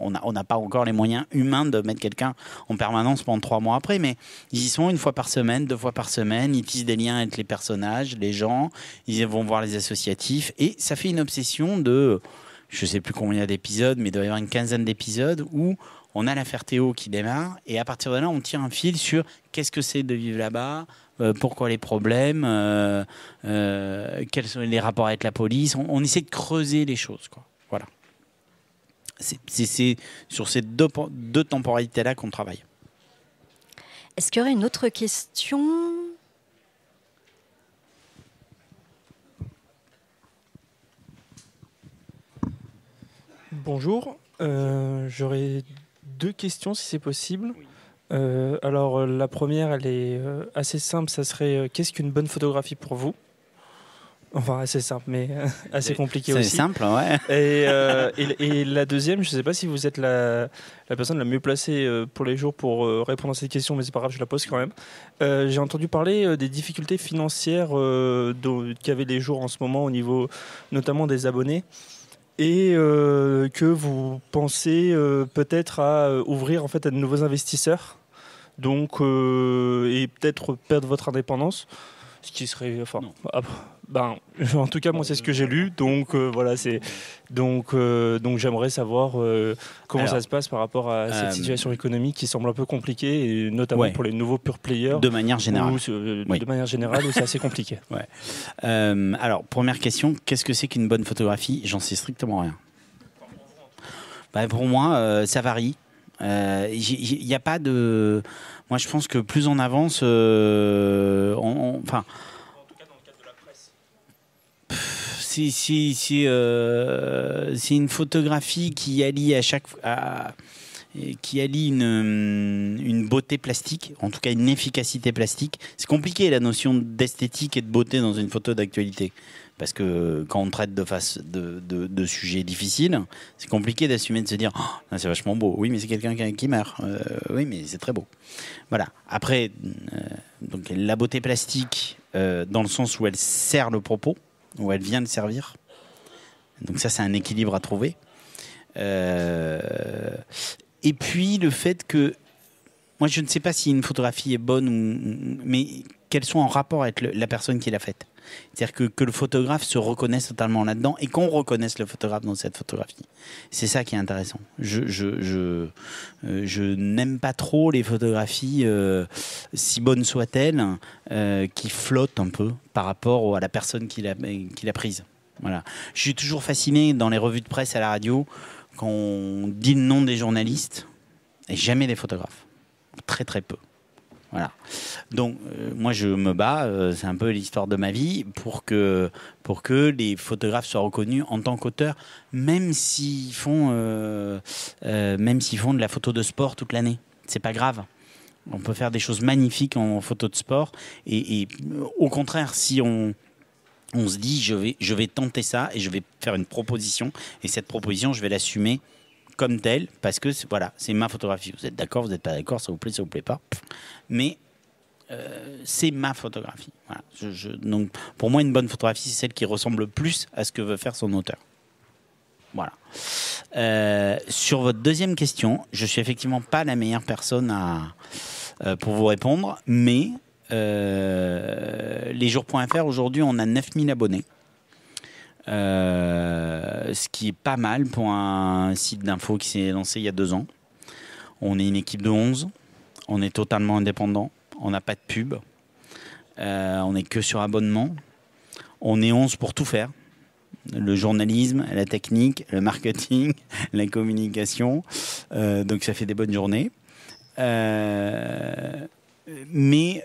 on n'a pas encore les moyens humains de mettre quelqu'un en permanence pendant trois mois après, mais ils y sont une fois par semaine, deux fois par semaine, ils tissent des liens avec les personnages, les gens, ils vont voir les associatifs, et ça fait une obsession de, je ne sais plus combien d'épisodes, mais il doit y avoir une quinzaine d'épisodes où on a l'affaire Théo qui démarre, et à partir de là, on tire un fil sur qu'est-ce que c'est de vivre là-bas, euh, pourquoi les problèmes, euh, euh, quels sont les rapports avec la police. On, essaie de creuser les choses. Quoi. Voilà. C'est sur ces deux, temporalités-là qu'on travaille. Est-ce qu'il y aurait une autre question Bonjour, j'aurais deux questions si c'est possible. Oui. Euh, alors euh, la première, elle est euh, assez simple, ça serait qu'est-ce qu'une bonne photographie pour vous Enfin, assez simple, mais assez compliqué aussi. C'est simple, ouais. Et, la deuxième, je ne sais pas si vous êtes la, personne la mieux placée pour les jours pour répondre à cette question, mais c'est pas grave, je la pose quand même. J'ai entendu parler des difficultés financières euh, qu'avaient les jours en ce moment au niveau notamment des abonnés et que vous pensez peut-être à ouvrir en fait à de nouveaux investisseurs donc, euh, et peut-être perdre votre indépendance, ce qui serait. Enfin, ah, ben, en tout cas, moi, c'est ce que j'ai lu. Donc, euh, voilà, c'est. Donc, euh, donc j'aimerais savoir comment ça se passe par rapport à cette situation économique qui semble un peu compliquée, et notamment pour les nouveaux pure players. De manière générale. De manière générale, c'est assez compliqué. Ouais. alors, première question qu'est-ce que c'est qu'une bonne photographie J'en sais strictement rien. Bah, pour moi, ça varie. Euh, Il n'y a pas de. Moi, je pense que plus on avance, euh, enfin. En tout cas, dans le de la presse. si, si, c'est euh, une photographie qui allie à chaque. qui allie une, une, beauté plastique, en tout cas une efficacité plastique. C'est compliqué la notion d'esthétique et de beauté dans une photo d'actualité. Parce que quand on traite de, face, de, de, de sujets difficiles, c'est compliqué d'assumer de se dire ah, c'est vachement beau. Oui, mais c'est quelqu'un qui meurt. Euh, oui, mais c'est très beau. Voilà. Après, euh, donc, la beauté plastique, euh, dans le sens où elle sert le propos, où elle vient de servir. Donc, ça, c'est un équilibre à trouver. et puis, le fait que. Moi, je ne sais pas si une photographie est bonne, ou, mais qu'elle soit en rapport avec la personne qui l'a faite. C'est-à-dire que, que, le photographe se reconnaisse totalement là-dedans et qu'on reconnaisse le photographe dans cette photographie. C'est ça qui est intéressant. Je, je, je, euh, je n'aime pas trop les photographies, euh, si bonnes soient-elles, euh, qui flottent un peu par rapport à la personne qui l'a, qui l'a prise. Voilà. Je suis toujours fasciné dans les revues de presse à la radio quand on dit le nom des journalistes et jamais des photographes. Très très peu. Voilà. Donc euh, moi je me bats, euh, c'est un peu l'histoire de ma vie pour que pour que les photographes soient reconnus en tant qu'auteurs, même s'ils font euh, même s'ils font de la photo de sport toute l'année, c'est pas grave. On peut faire des choses magnifiques en photo de sport et, et au contraire si on on se dit je vais je vais tenter ça et je vais faire une proposition et cette proposition je vais l'assumer comme tel, parce que voilà, c'est ma photographie. Vous êtes d'accord, vous n'êtes pas d'accord, ça vous plaît, ça vous plaît pas. Mais euh, c'est ma photographie. Je, donc, pour moi, une bonne photographie, c'est celle qui ressemble le plus à ce que veut faire son auteur. Voilà. Euh, sur votre deuxième question, je suis effectivement pas la meilleure personne à, euh, pour vous répondre, mais lesjours.fr, aujourd'hui, on a 9000 abonnés. Euh, ce qui est pas mal pour un site d'info qui s'est lancé il y a deux ans. On est une équipe de 11, on est totalement indépendant, on n'a pas de pub, euh, on n'est que sur abonnement. On est 11 pour tout faire. Le journalisme, la technique, le marketing, la communication. Euh, donc ça fait des bonnes journées. mais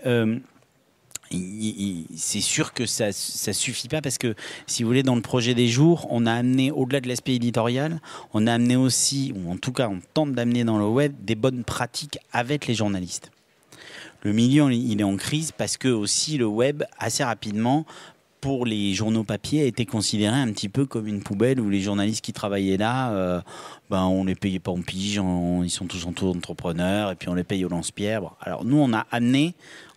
c'est sûr que ça ne suffit pas parce que, si vous voulez, dans le projet des jours, on a amené, au-delà de l'aspect éditorial, on a amené aussi, ou en tout cas on tente d'amener dans le web, des bonnes pratiques avec les journalistes. Le milieu, il est en crise parce que aussi le web, assez rapidement, pour les journaux papier a été considéré un petit peu comme une poubelle où les journalistes qui travaillaient là, on euh, ben on les payait pas en pige, ils sont tous en d'entrepreneurs et puis on les paye au lance-pierre. Alors nous, on a amené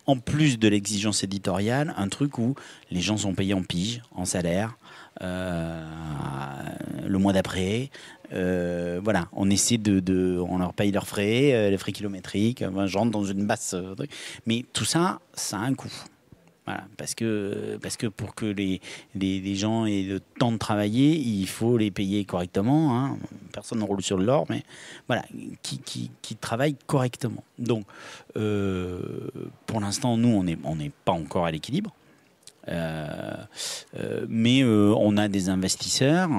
en plus de l'exigence éditoriale, un truc où les gens sont payés en pige, en salaire, euh, le mois d'après. Euh, voilà, on essaie de, On leur paye leurs frais, euh, les frais kilométriques, J'entre dans une basse. mais tout ça, ça a un coût. Voilà, parce que, parce que pour que les, les, gens aient le temps de travailler, il faut les payer correctement. Hein. Personne ne roule sur l'or, mais voilà, qui, qui, qui travaillent correctement. Donc, euh, pour l'instant, nous, on n'est on pas encore à l'équilibre. Euh, euh, mais euh, on a des investisseurs.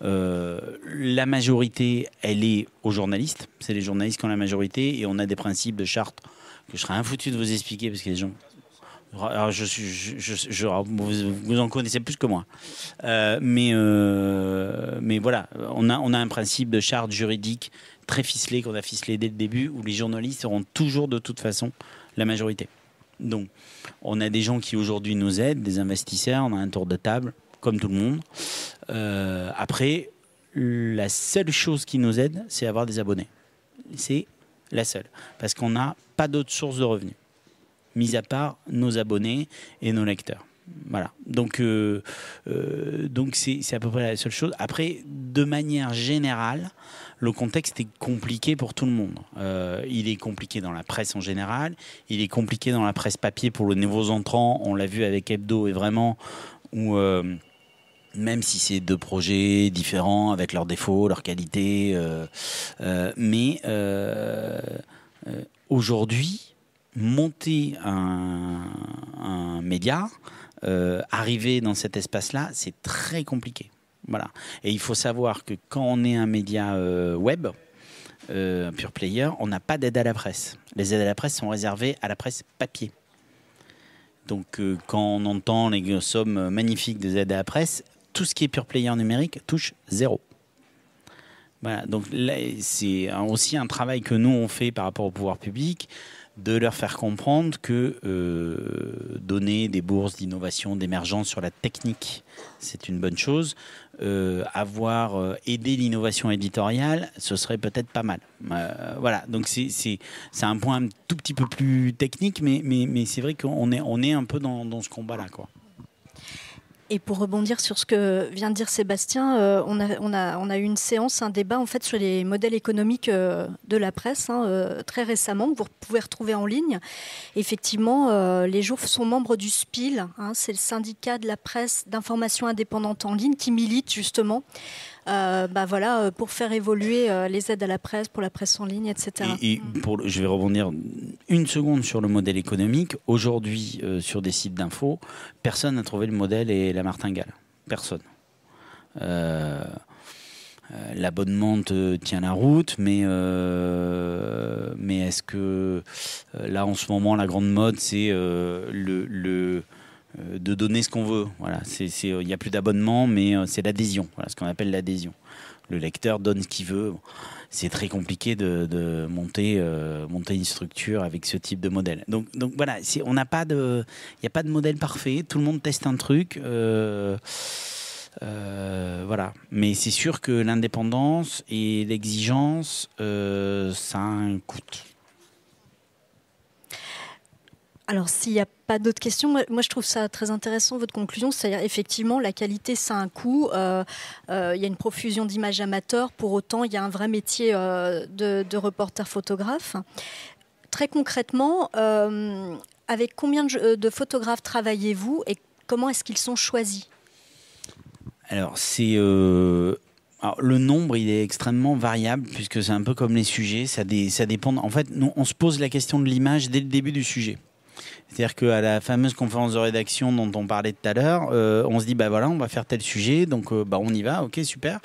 la majorité, elle est aux journalistes. C'est les journalistes qui ont la majorité. Et on a des principes de charte que je serais foutu de vous expliquer parce que les gens. je, vous, en connaissez plus que moi. mais, mais voilà, on a, on a un principe de charte juridique très ficelé qu'on a ficelé dès le début où les journalistes seront toujours de toute façon la majorité. Donc, on a des gens qui aujourd'hui nous aident, des investisseurs, on a un tour de table, comme tout le monde. Euh, après, la seule chose qui nous aide, c'est avoir des abonnés. C'est la seule. Parce qu'on n'a pas d'autres sources de revenus, mis à part nos abonnés et nos lecteurs. Voilà. Donc, euh, euh, donc c'est, à peu près la seule chose. Après, de manière générale, le contexte est compliqué pour tout le monde. Euh, il est compliqué dans la presse en général, il est compliqué dans la presse papier pour les nouveaux entrants, on l'a vu avec Hebdo et vraiment, où euh, même si c'est deux projets différents avec leurs défauts, leurs qualités, euh, mais aujourd'hui, monter un média, arriver dans cet espace-là, c'est très compliqué. Et il faut savoir que quand on est un média euh, web, un euh, pure player, on n'a pas d'aide à la presse. Les aides à la presse sont réservées à la presse papier. Donc euh, quand on entend les sommes magnifiques des aides à la presse, tout ce qui est pure player numérique touche zéro. Voilà, donc c'est aussi un travail que nous, on fait par rapport au pouvoir public de leur faire comprendre que euh, donner des bourses d'innovation, d'émergence sur la technique, c'est une bonne chose. Euh, avoir euh, aidé l'innovation éditoriale, ce serait peut-être pas mal. voilà, donc c'est un point un tout petit peu plus technique, mais, mais, mais c'est vrai qu'on est, on est un peu dans, dans ce combat-là. quoi. Et pour rebondir sur ce que vient de dire Sébastien, euh, on, a, eu une séance, un débat en fait sur les modèles économiques euh, de la presse hein, euh, très récemment, que vous pouvez retrouver en ligne. Effectivement, les jours sont membres du SPIL, hein, c'est le syndicat de la presse d'information indépendante en ligne qui milite justement euh, bah voilà, euh, pour faire évoluer euh, les aides à la presse, pour la presse en ligne, etc. Mm. je vais rebondir une seconde sur le modèle économique. Aujourd'hui, sur des sites d'infos, personne n'a trouvé le modèle et la martingale. Personne. l'abonnement tient la route, mais, mais est-ce que là en ce moment la grande mode c'est le, euh, de donner ce qu'on veut. Voilà, euh, il n'y a plus d'abonnement, mais euh, c'est l'adhésion, voilà, ce qu'on appelle l'adhésion. Le lecteur donne ce qu'il veut. C'est très compliqué de, monter, monter une structure avec ce type de modèle. Donc, donc voilà, on n'a pas de, il n'y a pas de modèle parfait. Tout le monde teste un truc. voilà, mais c'est sûr que l'indépendance et l'exigence, ça coûte. Alors, s'il n'y a pas d'autres questions. Moi, je trouve ça très intéressant, votre conclusion. C'est-à-dire, effectivement, la qualité, ça a un coût. Euh, euh, il y a une profusion d'images amateurs. Pour autant, il y a un vrai métier euh, de, reporter photographe. Très concrètement, avec combien de, photographes travaillez-vous et comment est-ce qu'ils sont choisis Alors, c'est. le nombre, il est extrêmement variable puisque c'est un peu comme les sujets, ça, ça dépend. En fait, nous, on se pose la question de l'image dès le début du sujet. C'est-à-dire qu'à la fameuse conférence de rédaction dont on parlait tout à l'heure, euh, on se dit, bah voilà, on va faire tel sujet, donc euh, bah, on y va, ok, super.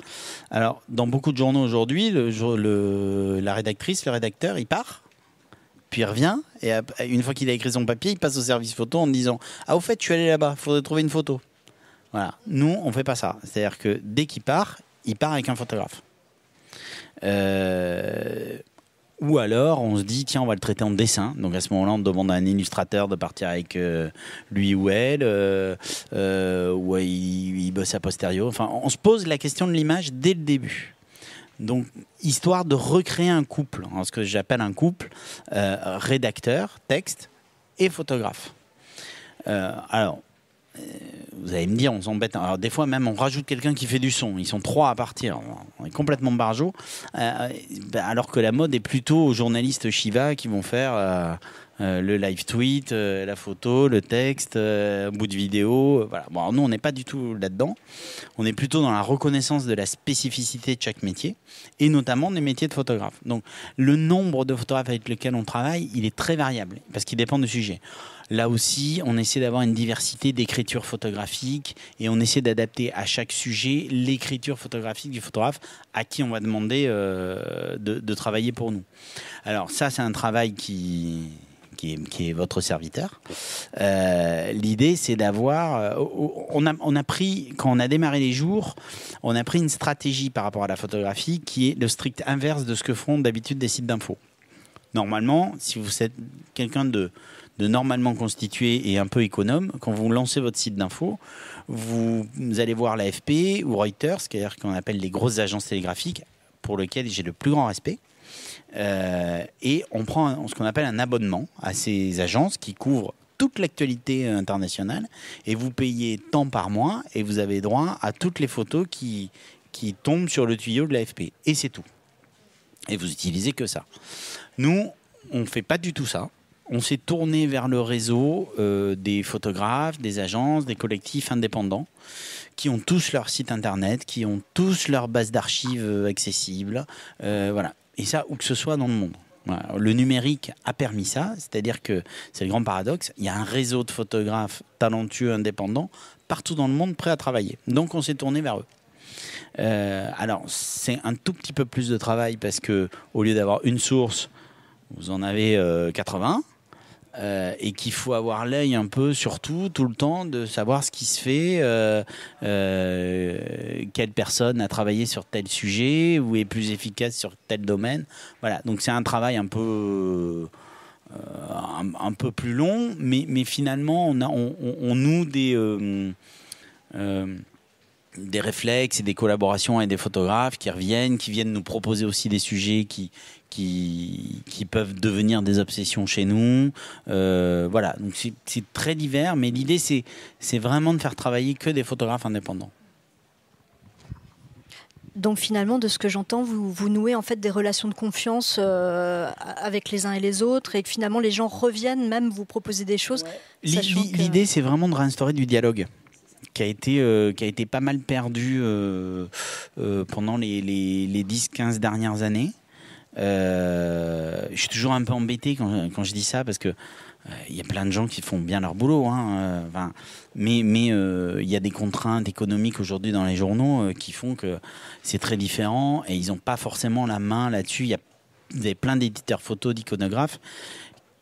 Alors, dans beaucoup de journaux aujourd'hui, le, la rédactrice, le rédacteur, il part, puis il revient, et une fois qu'il a écrit son papier, il passe au service photo en disant, ah au fait, je suis allé là-bas, il faudrait trouver une photo. Voilà. Nous, on fait pas ça. C'est-à-dire que dès qu'il part, il part avec un photographe. Euh ou alors, on se dit, tiens, on va le traiter en dessin. Donc à ce moment-là, on demande à un illustrateur de partir avec euh, lui ou elle, euh, euh, ou il, bosse à posteriori. Enfin, on se pose la question de l'image dès le début. Donc, histoire de recréer un couple, hein, ce que j'appelle un couple, rédacteur, texte et photographe. alors, euh, vous allez me dire, on s'embête. Alors, des fois, même, on rajoute quelqu'un qui fait du son. Ils sont trois à partir. On est complètement barjo. Euh, bah, alors que la mode est plutôt aux journalistes Shiva qui vont faire euh, le live tweet, la photo, le texte, un bout de vidéo. voilà. nous, on n'est pas du tout là-dedans. On est plutôt dans la reconnaissance de la spécificité de chaque métier, et notamment des métiers de photographe. Donc, le nombre de photographes avec lesquels on travaille, il est très variable, parce qu'il dépend du sujet. Là aussi, on essaie d'avoir une diversité d'écriture photographique et on essaie d'adapter à chaque sujet l'écriture photographique du photographe à qui on va demander euh, de, travailler pour nous. Alors ça, c'est un travail qui, est, votre serviteur. Euh, l'idée, c'est d'avoir... Euh, on a, on a pris, quand on a démarré les jours, on a pris une stratégie par rapport à la photographie qui est le strict inverse de ce que font d'habitude des sites d'info. Normalement, si vous êtes quelqu'un de de normalement constitué et un peu économe, quand vous lancez votre site d'info, vous, allez voir l'AFP ou Reuters, c'est-à-dire qu'on appelle les grosses agences télégraphiques, pour lesquelles j'ai le plus grand respect. Euh, et on prend ce qu'on appelle un abonnement à ces agences qui couvrent toute l'actualité internationale et vous payez tant par mois et vous avez droit à toutes les photos qui, qui tombent sur le tuyau de l'AFP. Et c'est tout. Et vous utilisez que ça. Nous, on ne fait pas du tout ça on s'est tourné vers le réseau euh, des photographes, des agences, des collectifs indépendants qui ont tous leur site internet, qui ont tous leur base d'archives euh, accessible. Euh, voilà. Et ça, où que ce soit dans le monde. Le numérique a permis ça, c'est-à-dire que c'est le grand paradoxe, il y a un réseau de photographes talentueux, indépendants, partout dans le monde, prêts à travailler. Donc on s'est tourné vers eux. alors c'est un tout petit peu plus de travail parce que au lieu d'avoir une source, vous en avez 80. Euh, et qu'il faut avoir l'œil un peu sur tout le temps de savoir ce qui se fait, euh, euh, quelle personne a travaillé sur tel sujet ou est plus efficace sur tel domaine. Voilà, donc c'est un travail un peu un, peu plus long, mais, finalement on, a, on, on, on noue des des réflexes et des collaborations avec des photographes qui reviennent, qui viennent nous proposer aussi des sujets qui, qui, peuvent devenir des obsessions chez nous. Euh, voilà, donc c'est très divers, mais l'idée c'est vraiment de faire travailler que des photographes indépendants. Donc finalement, de ce que j'entends, vous, vous nouez en fait des relations de confiance euh, avec les uns et les autres, et que finalement les gens reviennent même vous proposer des choses. L'idée, c'est vraiment de réinstaurer du dialogue qui a été, euh, qui a été pas mal perdu euh, euh, pendant les, les, 10-15 dernières années. je suis toujours un peu embêté quand, quand je dis ça parce que il y a plein de gens qui font bien leur boulot. Hein, mais mais il y a des contraintes économiques aujourd'hui dans les journaux qui font que c'est très différent et ils n'ont pas forcément la main là-dessus. Il y des, plein d'éditeurs photos, d'iconographes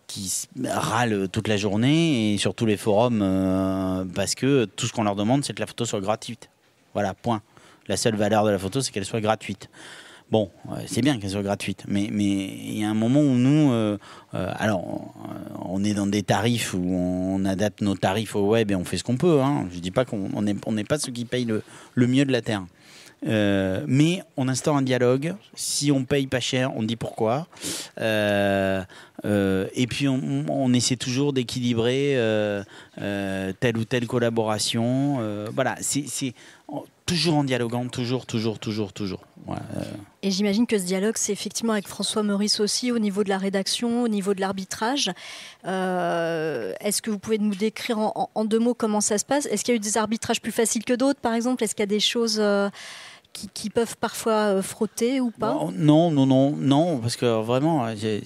qui bah, râlent toute la journée et sur tous les forums euh, parce que tout ce qu'on leur demande, c'est que la photo soit gratuite. Voilà, point. La seule valeur de la photo, c'est qu'elle soit gratuite. Bon, c'est bien qu'elle soit gratuite, mais mais il y a un moment où nous, euh, euh, alors on est dans des tarifs où on adapte nos tarifs au web et on fait ce qu'on peut. Hein. Je dis pas qu'on n'est pas ceux qui payent le mieux de la terre. Euh, mais on instaure un dialogue. Si on paye pas cher, on dit pourquoi. Euh, euh, et puis on, essaie toujours d'équilibrer telle ou telle collaboration. voilà, c'est toujours en dialoguant, toujours, toujours, toujours, toujours. Et j'imagine que ce dialogue, c'est effectivement avec François Maurice aussi, au niveau de la rédaction, au niveau de l'arbitrage. Est-ce que vous pouvez nous décrire en, deux mots comment ça se passe Est-ce qu'il y a eu des arbitrages plus faciles que d'autres, par exemple Est-ce qu'il y a des choses qui, peuvent parfois euh, frotter ou pas bah, Non, non, non, non, parce que vraiment, euh, j'ai,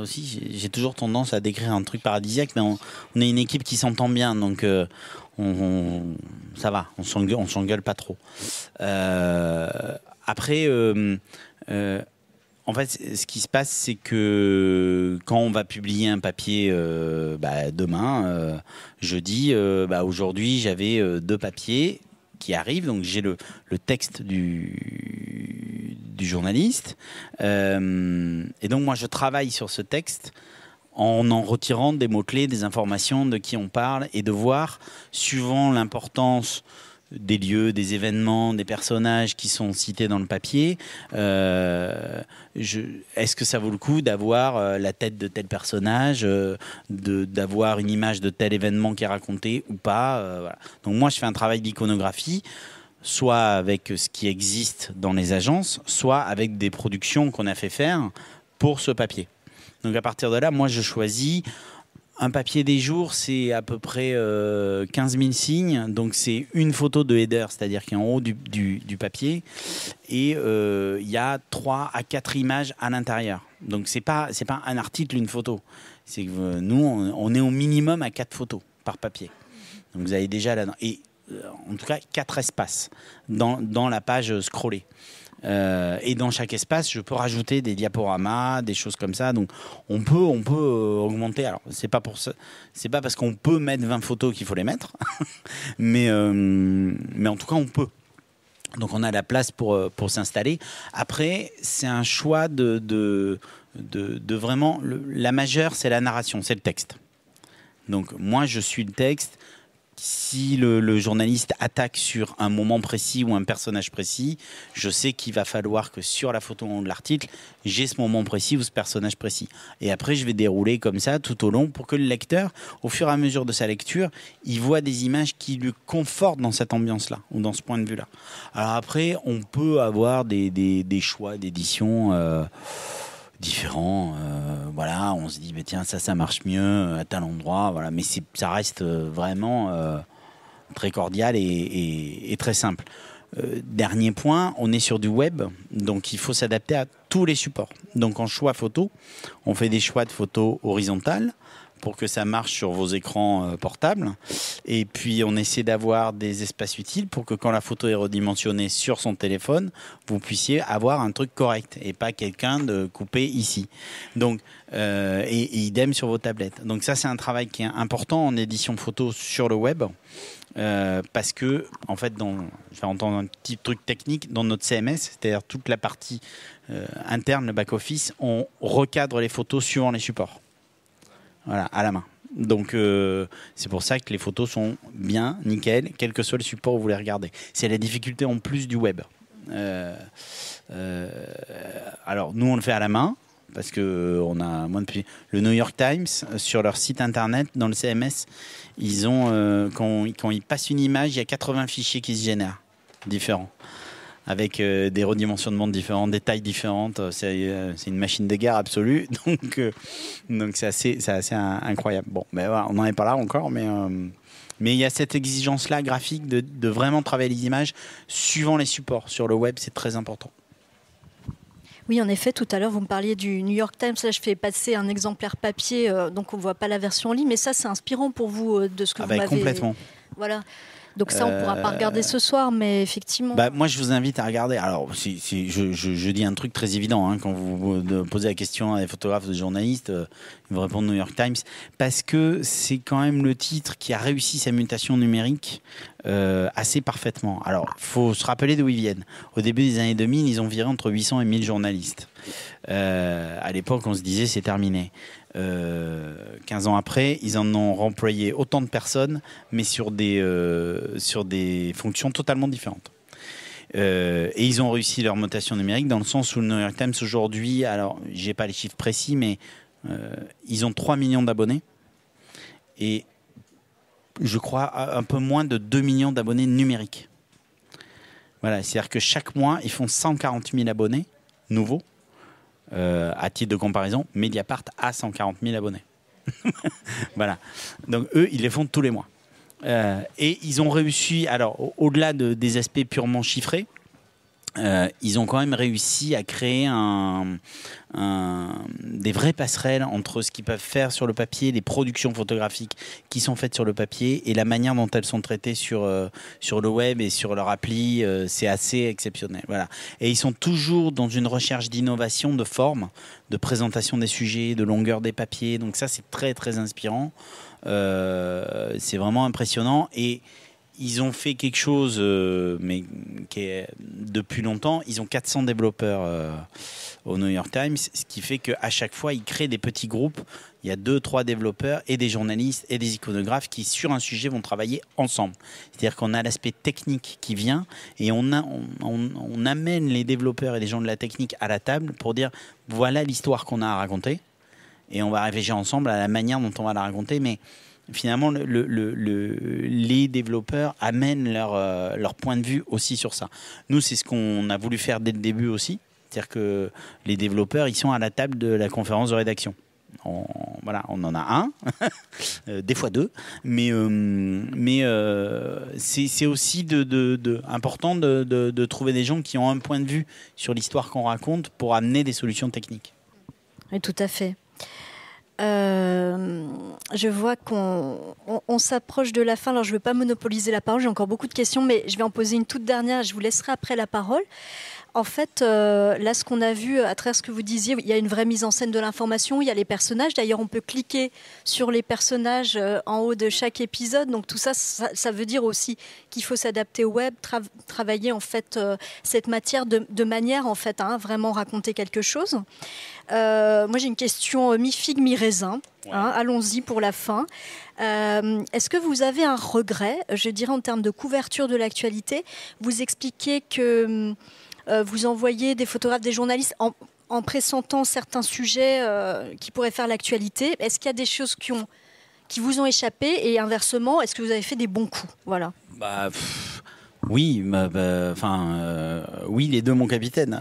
aussi, j'ai toujours tendance à décrire un truc paradisiaque, mais on, est une équipe qui s'entend bien, donc euh, ça va, on ne s'engueule pas trop. après, en fait, ce qui se passe, c'est que quand on va publier un papier bah, demain, jeudi, bah, aujourd'hui, j'avais deux papiers arrive. Donc j'ai le, le, texte du, du journaliste. Euh, et donc moi, je travaille sur ce texte en en retirant des mots-clés, des informations de qui on parle et de voir, suivant l'importance des lieux, des événements, des personnages qui sont cités dans le papier. Euh, est-ce que ça vaut le coup d'avoir euh, la tête de tel personnage, euh, d'avoir une image de tel événement qui est raconté ou pas Donc moi, je fais un travail d'iconographie soit avec ce qui existe dans les agences, soit avec des productions qu'on a fait faire pour ce papier. Donc à partir de là, moi, je choisis un papier des jours, c'est à peu près euh, 15 000 signes. Donc, c'est une photo de header, c'est-à-dire qui est en haut du, papier. Et euh, il y a 3 à 4 images à l'intérieur. Donc, ce n'est pas, pas un article, une photo. C'est euh, nous, on, est au minimum à 4 photos par papier. Donc, vous avez déjà là Et euh, en tout cas, 4 espaces dans, dans la page scrollée. Euh, et dans chaque espace, je peux rajouter des diaporamas, des choses comme ça. Donc on peut, on peut euh, augmenter. Alors c'est pas pas parce qu'on peut mettre 20 photos qu'il faut les mettre, mais euh, mais en tout cas on peut. Donc on a la place pour, pour s'installer. Après, c'est un choix de, de, de, vraiment... la majeure, c'est la narration, c'est le texte. Donc moi, je suis le texte si le, journaliste attaque sur un moment précis ou un personnage précis, je sais qu'il va falloir que sur la photo de l'article, j'ai ce moment précis ou ce personnage précis. Et après, je vais dérouler comme ça tout au long pour que le lecteur, au fur et à mesure de sa lecture, il voit des images qui lui confortent dans cette ambiance-là ou dans ce point de vue-là. Alors après, on peut avoir des, choix d'édition. Euh, différents. Euh, voilà, on se dit, mais bah, tiens, ça, ça marche mieux euh, à tel endroit. Voilà, mais ça reste euh, vraiment très cordial et, très simple. dernier point, on est sur du web, donc il faut s'adapter à tous les supports. Donc en choix photo, on fait des choix de photos horizontales, pour que ça marche sur vos écrans euh, portables. Et puis, on essaie d'avoir des espaces utiles pour que quand la photo est redimensionnée sur son téléphone, vous puissiez avoir un truc correct et pas quelqu'un de coupé ici. Donc, euh, et, idem sur vos tablettes. Donc ça, c'est un travail qui est important en édition photo sur le web. Euh, parce que, en fait, dans, je vais entendre un petit truc technique, dans notre CMS, c'est-à-dire toute la partie interne, le back-office, on recadre les photos suivant les supports. Voilà, à la main. Donc euh, c'est pour ça que les photos sont bien, nickel, quel que soit le support où vous les regardez. C'est la difficulté en plus du web. Euh, euh, alors nous on le fait à la main parce que on a moins de le New York Times sur leur site internet dans le CMS ils ont quand ils passent une image il y a 80 fichiers qui se génèrent différents avec euh, des redimensionnements différents, des tailles différentes. Euh, euh, c'est une machine de guerre absolue. Donc, donc c'est assez, assez, incroyable. Bon, mais ben voilà, on n'en est pas là encore, mais. Mais il y a cette exigence-là graphique de, vraiment travailler les images suivant les supports. Sur le web, c'est très important. Oui, en effet, tout à l'heure, vous me parliez du New York Times. Là, je fais passer un exemplaire papier, donc on ne voit pas la version en ligne. Mais ça, c'est inspirant pour vous de ce que ah vous bah, m'avez... Complètement. Voilà. Donc ça, on ne pourra pas euh, regarder ce soir, mais effectivement. Bah, moi, je vous invite à regarder. Alors, si, je, dis un truc très évident hein, quand vous euh, posez la question à des photographes, de journalistes, euh, ils vous répondent New York Times, parce que c'est quand même le titre qui a réussi sa mutation numérique euh, assez parfaitement. Alors, faut se rappeler d'où ils viennent. Au début des années 2000, ils ont viré entre 800 et 1000 journalistes. Euh, à l'époque, on se disait c'est terminé. 15 euh, ans après, ils en ont remployé autant de personnes, mais sur des, euh, sur des fonctions totalement différentes. Euh, et ils ont réussi leur mutation numérique dans le sens où le New York Times aujourd'hui, alors j'ai pas les chiffres précis, mais ils ont 3 millions d'abonnés et je crois un peu moins de 2 millions d'abonnés numériques. Voilà, c'est-à-dire que chaque mois, ils font 140 000 abonnés nouveaux euh, à titre de comparaison, Mediapart a 140 000 abonnés. voilà. Donc eux, ils les font tous les mois. Euh, et ils ont réussi, alors au-delà des aspects purement chiffrés, euh, ils ont quand même réussi à créer un, des vraies passerelles entre ce qu'ils peuvent faire sur le papier, les productions photographiques qui sont faites sur le papier et la manière dont elles sont traitées sur, euh, sur le web et sur leur appli. Euh, c'est assez exceptionnel. Voilà. Et ils sont toujours dans une recherche d'innovation, de forme, de présentation des sujets, de longueur des papiers. Donc ça, c'est très, très inspirant. c'est vraiment impressionnant. Et ils ont fait quelque chose, euh, mais depuis longtemps. Ils ont 400 développeurs euh, au New York Times, ce qui fait qu'à chaque fois, ils créent des petits groupes. Il y a deux, trois développeurs et des journalistes et des iconographes qui, sur un sujet, vont travailler ensemble. C'est-à-dire qu'on a l'aspect technique qui vient et on, on amène les développeurs et les gens de la technique à la table pour dire voilà l'histoire qu'on a à raconter et on va réfléchir ensemble à la manière dont on va la raconter. Mais finalement, le, les développeurs amènent leur, euh, leur, point de vue aussi sur ça. Nous, c'est ce qu'on a voulu faire dès le début aussi. C'est-à-dire que les développeurs, ils sont à la table de la conférence de rédaction. On, voilà, on en a un, euh, des fois deux, mais, euh, mais c'est aussi de, de, de, important de trouver des gens qui ont un point de vue sur l'histoire qu'on raconte pour amener des solutions techniques. Oui, tout à fait. Euh, je vois qu'on s'approche de la fin. Alors, je ne veux pas monopoliser la parole, j'ai encore beaucoup de questions, mais je vais en poser une toute dernière. Je vous laisserai après la parole. En fait, euh, là, ce qu'on a vu à travers ce que vous disiez, il y a une vraie mise en scène de l'information, il y a les personnages. D'ailleurs, on peut cliquer sur les personnages euh, en haut de chaque épisode. Donc tout ça, ça, veut dire aussi qu'il faut s'adapter au web, travailler en fait euh, cette matière de, manière en fait à hein, vraiment raconter quelque chose. moi, j'ai une question mi-figue, mi-raisin. Hein. Allons-y pour la fin. Est-ce que vous avez un regret, je dirais en termes de couverture de l'actualité Vous expliquez que hum, euh, vous envoyez des photographes, des journalistes en, en pressentant certains sujets euh, qui pourraient faire l'actualité. Est-ce qu'il y a des choses qui, ont, qui vous ont échappé et inversement, est-ce que vous avez fait des bons coups Voilà. Bah, oui, bah, bah, enfin, euh, oui, les deux, mon capitaine.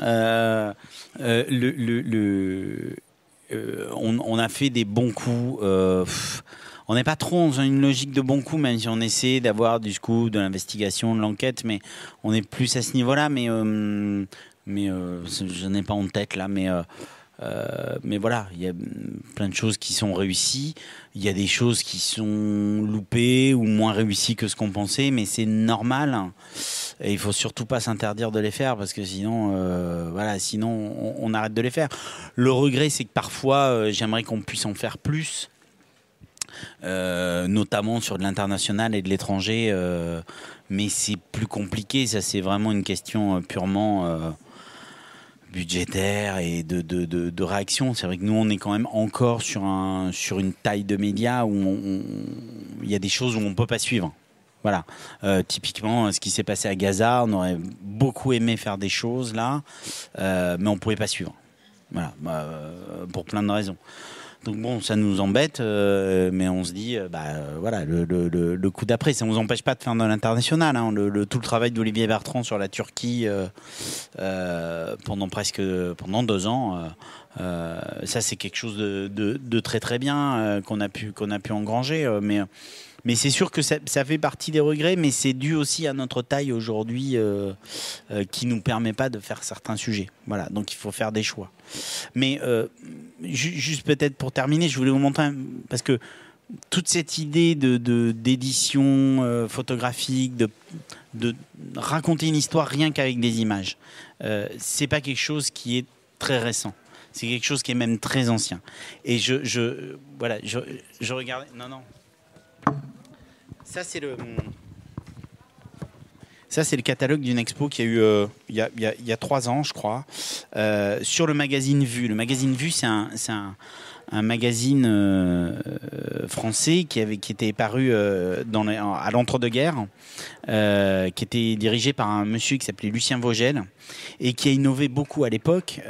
le, on, a fait des bons coups on n'est pas trop dans une logique de bon coup, même si on essaie d'avoir du coup de l'investigation, de l'enquête, mais on est plus à ce niveau-là. Mais, euh, mais euh, je n'ai pas en tête là, mais. Euh, mais voilà, il y a plein de choses qui sont réussies. Il y a des choses qui sont loupées ou moins réussies que ce qu'on pensait, mais c'est normal. Et il faut surtout pas s'interdire de les faire parce que sinon, voilà, sinon on, arrête de les faire. Le regret, c'est que parfois, j'aimerais qu'on puisse en faire plus. Euh, notamment sur de l'international et de l'étranger. Euh, mais c'est plus compliqué, ça c'est vraiment une question euh, purement budgétaire et de, de, de, réaction. C'est vrai que nous, on est quand même encore sur, un, sur une taille de médias où il y a des choses où on ne peut pas suivre. Voilà. typiquement, ce qui s'est passé à Gaza, on aurait beaucoup aimé faire des choses là, mais on ne pouvait pas suivre. Voilà, bah, pour plein de raisons. Donc bon, ça nous embête, euh, mais on se dit, euh, bah, euh, voilà, le, coup d'après, ça ne nous empêche pas de faire de l'international. Hein. Le, tout le travail d'Olivier Bertrand sur la Turquie pendant presque pendant deux ans, ça c'est quelque chose de, très très bien qu'on a, pu, qu'on a pu engranger. mais mais c'est sûr que ça, fait partie des regrets, mais c'est dû aussi à notre taille aujourd'hui euh, ne euh, qui nous permet pas de faire certains sujets. Voilà, donc il faut faire des choix. Mais euh, juste peut-être pour terminer, je voulais vous montrer, parce que toute cette idée de d'édition euh, photographique, de, de, raconter une histoire rien qu'avec des images, euh, c'est pas quelque chose qui est très récent. C'est quelque chose qui est même très ancien. Et je, je voilà, je, je regardais. Non, non. Ça, c'est le. Hum, Ça, c'est le catalogue d'une expo qui a eu euh, il, y a, il, y a, trois ans, je crois, euh, sur le magazine Vue. Le magazine Vue, c'est un, un magazine euh, euh, français qui, avait, qui était paru euh, dans à l'entre-deux-guerres, qui était dirigé par un monsieur qui s'appelait Lucien Vogel et qui a innové beaucoup à l'époque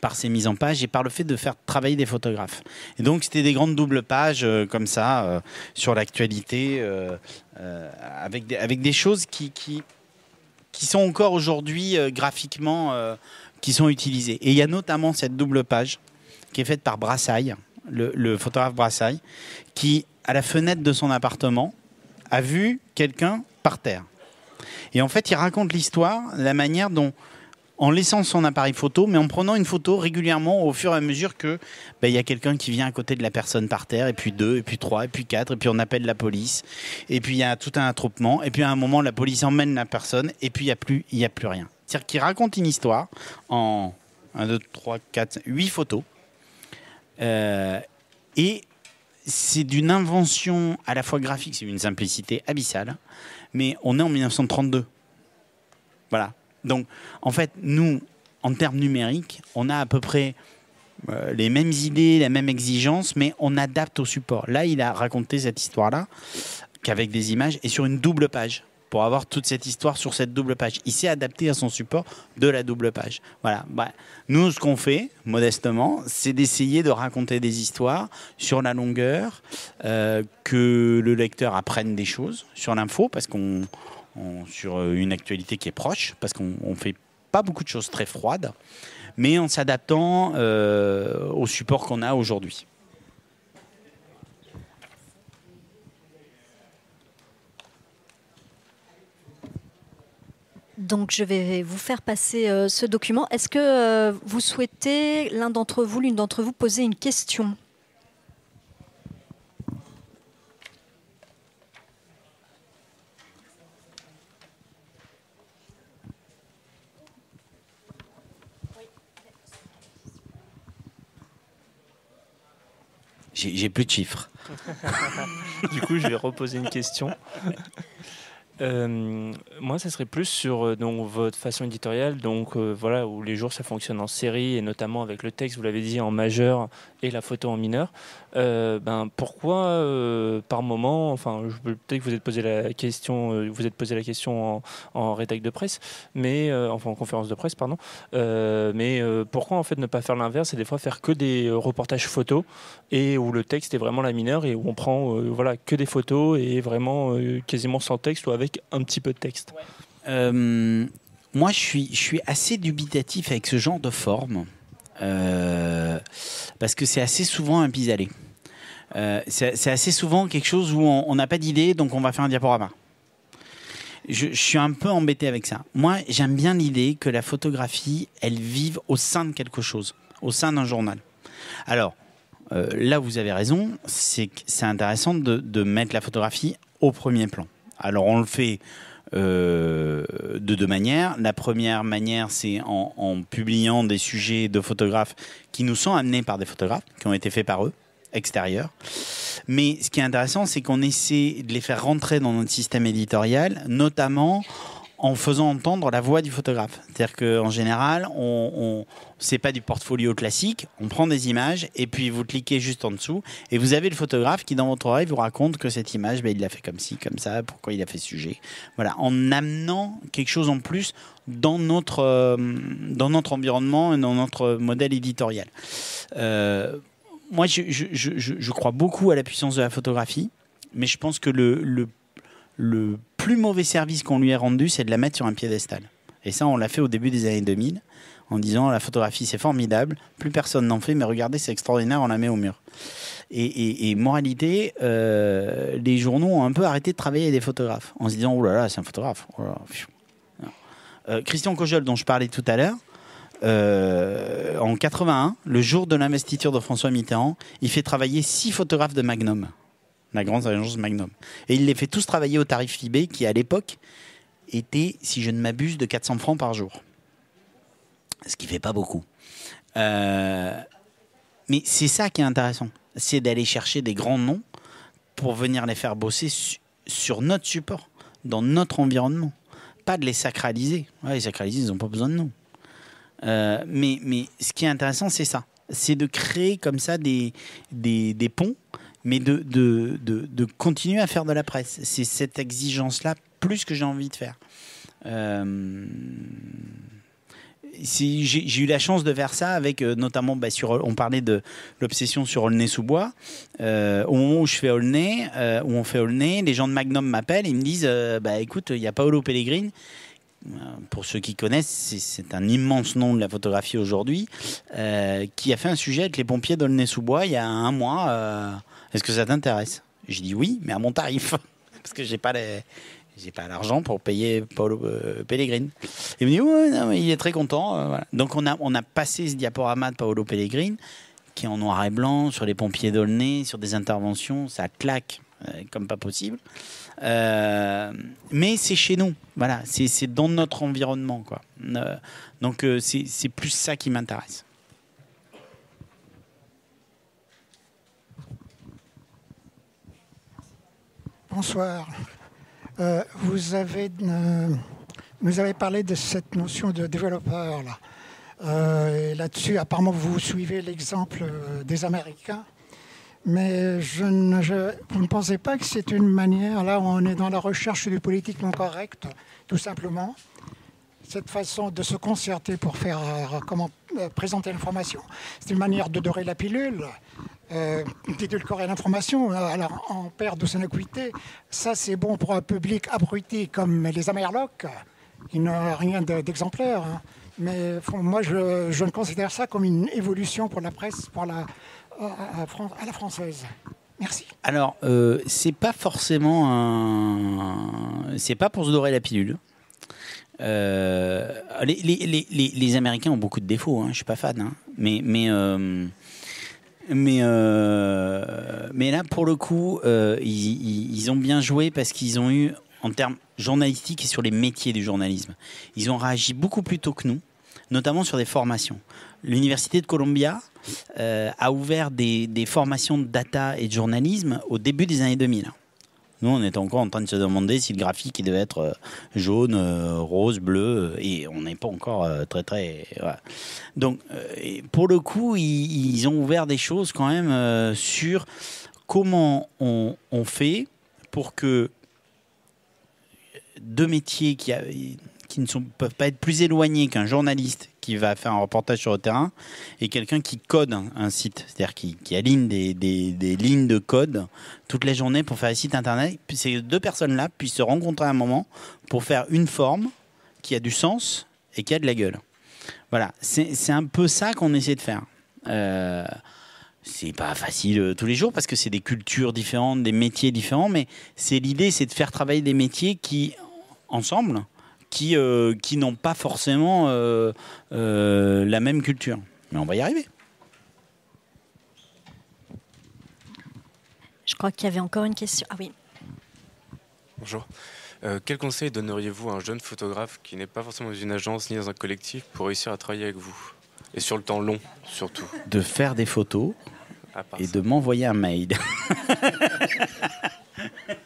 par ses mises en page et par le fait de faire travailler des photographes. Et donc c'était des grandes doubles pages comme ça sur l'actualité, avec, des, avec des choses qui, qui, qui sont encore aujourd'hui graphiquement qui sont utilisées. Et il y a notamment cette double page qui est faite par Brassailles, le, photographe Brassailles, qui, à la fenêtre de son appartement, a vu quelqu'un par terre. Et en fait, il raconte l'histoire, la manière dont, en laissant son appareil photo, mais en prenant une photo régulièrement au fur et à mesure que ben, il y a quelqu'un qui vient à côté de la personne par terre, et puis deux, et puis trois, et puis quatre, et puis on appelle la police, et puis il y a tout un attroupement, et puis à un moment la police emmène la personne, et puis il n'y a plus, il a plus rien. C'est-à-dire qu'il raconte une histoire en 1, 2, 3, 4, 8 photos euh, et c'est d'une invention à la fois graphique, c'est une simplicité abyssale, mais on est en 1932. Voilà. Donc, en fait, nous, en termes numériques, on a à peu près euh, les mêmes idées, la même exigence, mais on adapte au support. Là, il a raconté cette histoire-là qu'avec des images et sur une double page pour avoir toute cette histoire sur cette double page. Il s'est adapté à son support de la double page. Voilà. Bah, nous, ce qu'on fait, modestement, c'est d'essayer de raconter des histoires sur la longueur, euh, que le lecteur apprenne des choses sur l'info, parce qu'on sur euh, une actualité qui est proche, parce qu'on fait pas beaucoup de choses très froides, mais en s'adaptant euh, au support qu'on a aujourd'hui. Donc je vais vous faire passer euh, ce document. Est-ce que euh, vous souhaitez, l'un d'entre vous, l'une d'entre vous, poser une question J'ai plus de chiffres. du coup, je vais reposer une question. Euh, moi, ça serait plus sur euh, donc, votre façon éditoriale, donc euh, voilà, où les jours ça fonctionne en série et notamment avec le texte, vous l'avez dit, en majeur et la photo en mineur. ben, pourquoi par moment, enfin, peut-être que vous êtes posé la question, vous êtes posé la question en, en de presse, mais enfin en conférence de presse, pardon. mais pourquoi en fait ne pas faire l'inverse et des fois faire que des reportages photos et où le texte est vraiment la mineure et où on prend euh, voilà, que des photos et vraiment euh, quasiment sans texte ou avec un petit peu de texte. Euh, moi, je suis, je suis assez dubitatif avec ce genre de forme parce que c'est assez souvent un pis-aller. c'est assez souvent quelque chose où on n'a pas d'idée, donc on va faire un diaporama. Je, je, suis un peu embêté avec ça. Moi, j'aime bien l'idée que la photographie, elle vive au sein de quelque chose, au sein d'un journal. Alors, euh, là, vous avez raison, c'est c'est intéressant de, mettre la photographie au premier plan. Alors, on le fait euh, de deux manières. La première manière, c'est en, en, publiant des sujets de photographes qui nous sont amenés par des photographes, qui ont été faits par eux, extérieurs. Mais ce qui est intéressant, c'est qu'on essaie de les faire rentrer dans notre système éditorial, notamment en faisant entendre la voix du photographe. C'est-à-dire qu'en général, on, on pas du portfolio classique, on prend des images et puis vous cliquez juste en dessous et vous avez le photographe qui dans votre oreille vous raconte que cette image, ben, il l'a fait comme ci, comme ça, pourquoi il a fait ce sujet. Voilà, en amenant quelque chose en plus dans notre, euh, dans notre environnement et dans notre modèle éditorial. Euh, moi, je, crois beaucoup à la puissance de la photographie, mais je pense que le, le le plus mauvais service qu'on lui ait rendu, c'est de la mettre sur un piédestal. Et ça, on l'a fait au début des années 2000, en disant la photographie, c'est formidable, plus personne n'en fait, mais regardez, c'est extraordinaire, on la met au mur. Et, moralité, euh, les journaux ont un peu arrêté de travailler avec des photographes, en se disant, oh là là, c'est un photographe. Oh euh, Christian Cojol, dont je parlais tout à l'heure, euh, en 81, le jour de l'investiture de François Mitterrand, il fait travailler six photographes de Magnum la grande agence Magnum. Et il les fait tous travailler au tarif Libé qui, à l'époque, était, si je ne m'abuse, de 400 francs par jour. Ce qui fait pas beaucoup. Euh, mais c'est ça qui est intéressant, c'est d'aller chercher des grands noms pour venir les faire bosser sur notre support, dans notre environnement. Pas de les sacraliser. Ouais, les sacraliser, ils n'ont pas besoin de nous. Euh, mais, mais ce qui est intéressant, c'est ça. C'est de créer comme ça des, des, des ponts mais de, de, de, continuer à faire de la presse. C'est cette exigence-là plus que j'ai envie de faire. Euh, j'ai eu la chance de faire ça avec euh, notamment bah, sur on parlait de l'obsession sur Aulnay sous bois euh, au moment où je fais Aulnay où on fait Aulnay les gens de Magnum m'appellent ils me disent bah écoute il y a Paolo Pellegrini pour ceux qui connaissent, c'est un immense nom de la photographie aujourd'hui, qui a fait un sujet avec les pompiers d'Aulnay-sous-Bois il y a un mois. Est-ce que ça t'intéresse Je dis oui, mais à mon tarif. Parce que j'ai pas j'ai pas l'argent pour payer Paolo euh, Pellegrin. Il me dit oui, il est très content. Euh, donc on a on a passé ce diaporama de Paolo Pellegrin qui est en noir et blanc sur les pompiers d'Aulnay, sur des interventions, ça claque euh, comme pas possible. mais c'est chez nous, voilà, c'est dans notre environnement quoi. donc c'est plus ça qui m'intéresse. Bonsoir. Euh, vous, avez, euh, avez parlé de cette notion de développeur. Là. Euh, là-dessus, apparemment, vous suivez l'exemple des Américains. Mais je ne, vous ne pensez pas que c'est une manière, là, où on est dans la recherche du politiquement correct, tout simplement. Cette façon de se concerter pour faire comment présenter l'information, c'est une manière de dorer la pilule, euh, d'édulcorer l'information euh, alors, en perte de son acuité. Ça, c'est bon pour un public abruti comme les Amerlocs. qui n'ont rien d'exemplaire. Hein. Mais moi, je, je, considère ça comme une évolution pour la presse, pour la, euh, euh, à, la française. Merci. Alors, c'est pas forcément un. C'est pas pour se dorer la pilule. les, Américains ont beaucoup de défauts, hein, je suis pas fan, hein. mais, mais mais, euh, mais là, pour le coup, euh, ils, ont bien joué parce qu'ils ont eu, en termes journalistiques et sur les métiers du journalisme, ils ont réagi beaucoup plus tôt que nous, notamment sur des formations. L'Université de Columbia euh, a ouvert des, des formations de data et de journalisme au début des années 2000. Nous, on est encore en train de se demander si le graphique devait être euh, jaune, euh, rose, bleu, euh, et on n'est pas encore très très. Donc, pour le coup, ils, ont ouvert des choses quand même sur comment on, fait pour que deux métiers qui, ne peuvent pas être plus éloignés qu'un journaliste qui va faire un reportage sur le terrain et quelqu'un qui code un site, c'est-à-dire qui, aligne des, des, lignes de code toute la journée pour faire un site internet. Ces deux personnes-là puissent se rencontrer à un moment pour faire une forme qui a du sens et qui a de la gueule. Voilà, c'est un peu ça qu'on essaie de faire. Euh, c'est pas facile euh, tous les jours parce que c'est des cultures différentes, des métiers différents, mais c'est l'idée, c'est de faire travailler des métiers qui, ensemble, qui, euh, qui n'ont pas forcément euh, euh, la même culture. Mais on va y arriver. Je crois qu'il y avait encore une question. Ah oui. Bonjour. quel conseil donneriez-vous à un jeune photographe qui n'est pas forcément dans une agence ni dans un collectif pour réussir à travailler avec vous Et sur le temps long, surtout. De faire des photos et de m'envoyer un mail.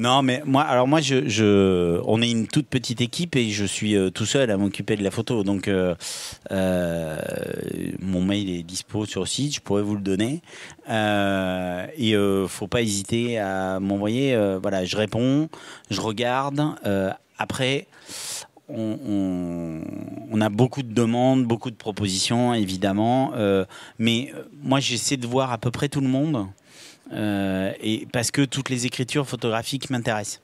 Non, mais moi, alors moi, je, on est une toute petite équipe et je suis euh, tout seul à m'occuper de la photo. Donc, euh, euh, mon mail est dispo sur le site, je pourrais vous le donner. et faut pas hésiter à m'envoyer. voilà, je réponds, je regarde. après. On, a beaucoup de demandes, beaucoup de propositions, évidemment. mais moi, j'essaie de voir à peu près tout le monde. Euh, et parce que toutes les écritures photographiques m'intéressent.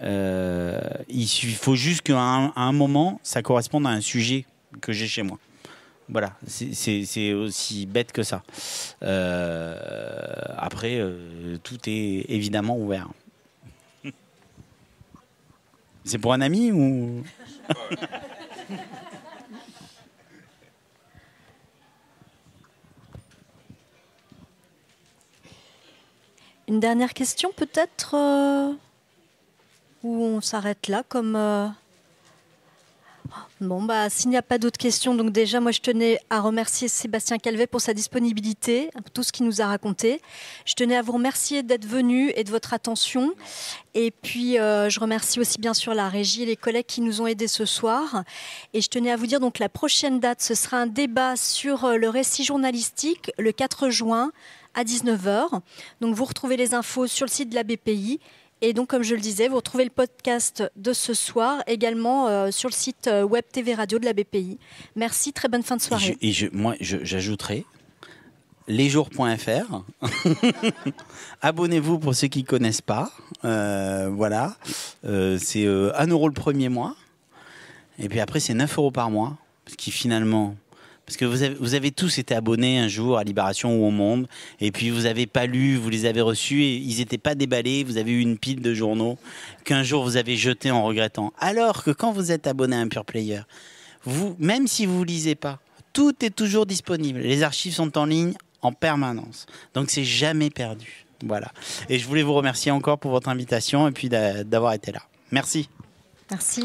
Euh, il faut juste qu'à un, moment, ça corresponde à un sujet que j'ai chez moi. Voilà, c'est aussi bête que ça. Euh, après, tout est évidemment ouvert. C'est pour un ami ou Une dernière question peut-être euh, Ou on s'arrête là comme... Euh, bon, bah, s'il n'y a pas d'autres questions, donc déjà, moi, je tenais à remercier Sébastien Calvet pour sa disponibilité, tout ce qu'il nous a raconté. Je tenais à vous remercier d'être venu et de votre attention. Et puis, euh, je remercie aussi, bien sûr, la régie et les collègues qui nous ont aidés ce soir. Et je tenais à vous dire, donc, la prochaine date, ce sera un débat sur le récit journalistique le 4 juin à 19h. Donc vous retrouvez les infos sur le site de la BPI. Et donc, comme je le disais, vous retrouvez le podcast de ce soir également euh, sur le site euh, Web TV Radio de la BPI. Merci, très bonne fin de soirée. et moi, j'ajouterai lesjours.fr. Abonnez-vous pour ceux qui ne connaissent pas. Euh, voilà. c'est 1 euro le premier mois. Et puis après, c'est 9 euros par mois. Ce qui finalement parce que vous avez, vous avez tous été abonnés un jour à Libération ou au Monde, et puis vous n'avez pas lu, vous les avez reçus, et ils n'étaient pas déballés, vous avez eu une pile de journaux qu'un jour vous avez jeté en regrettant. Alors que quand vous êtes abonné à un pure player, vous, même si vous ne lisez pas, tout est toujours disponible. Les archives sont en ligne en permanence. Donc c'est jamais perdu. Voilà. Et je voulais vous remercier encore pour votre invitation et puis d'avoir été là. Merci. Merci.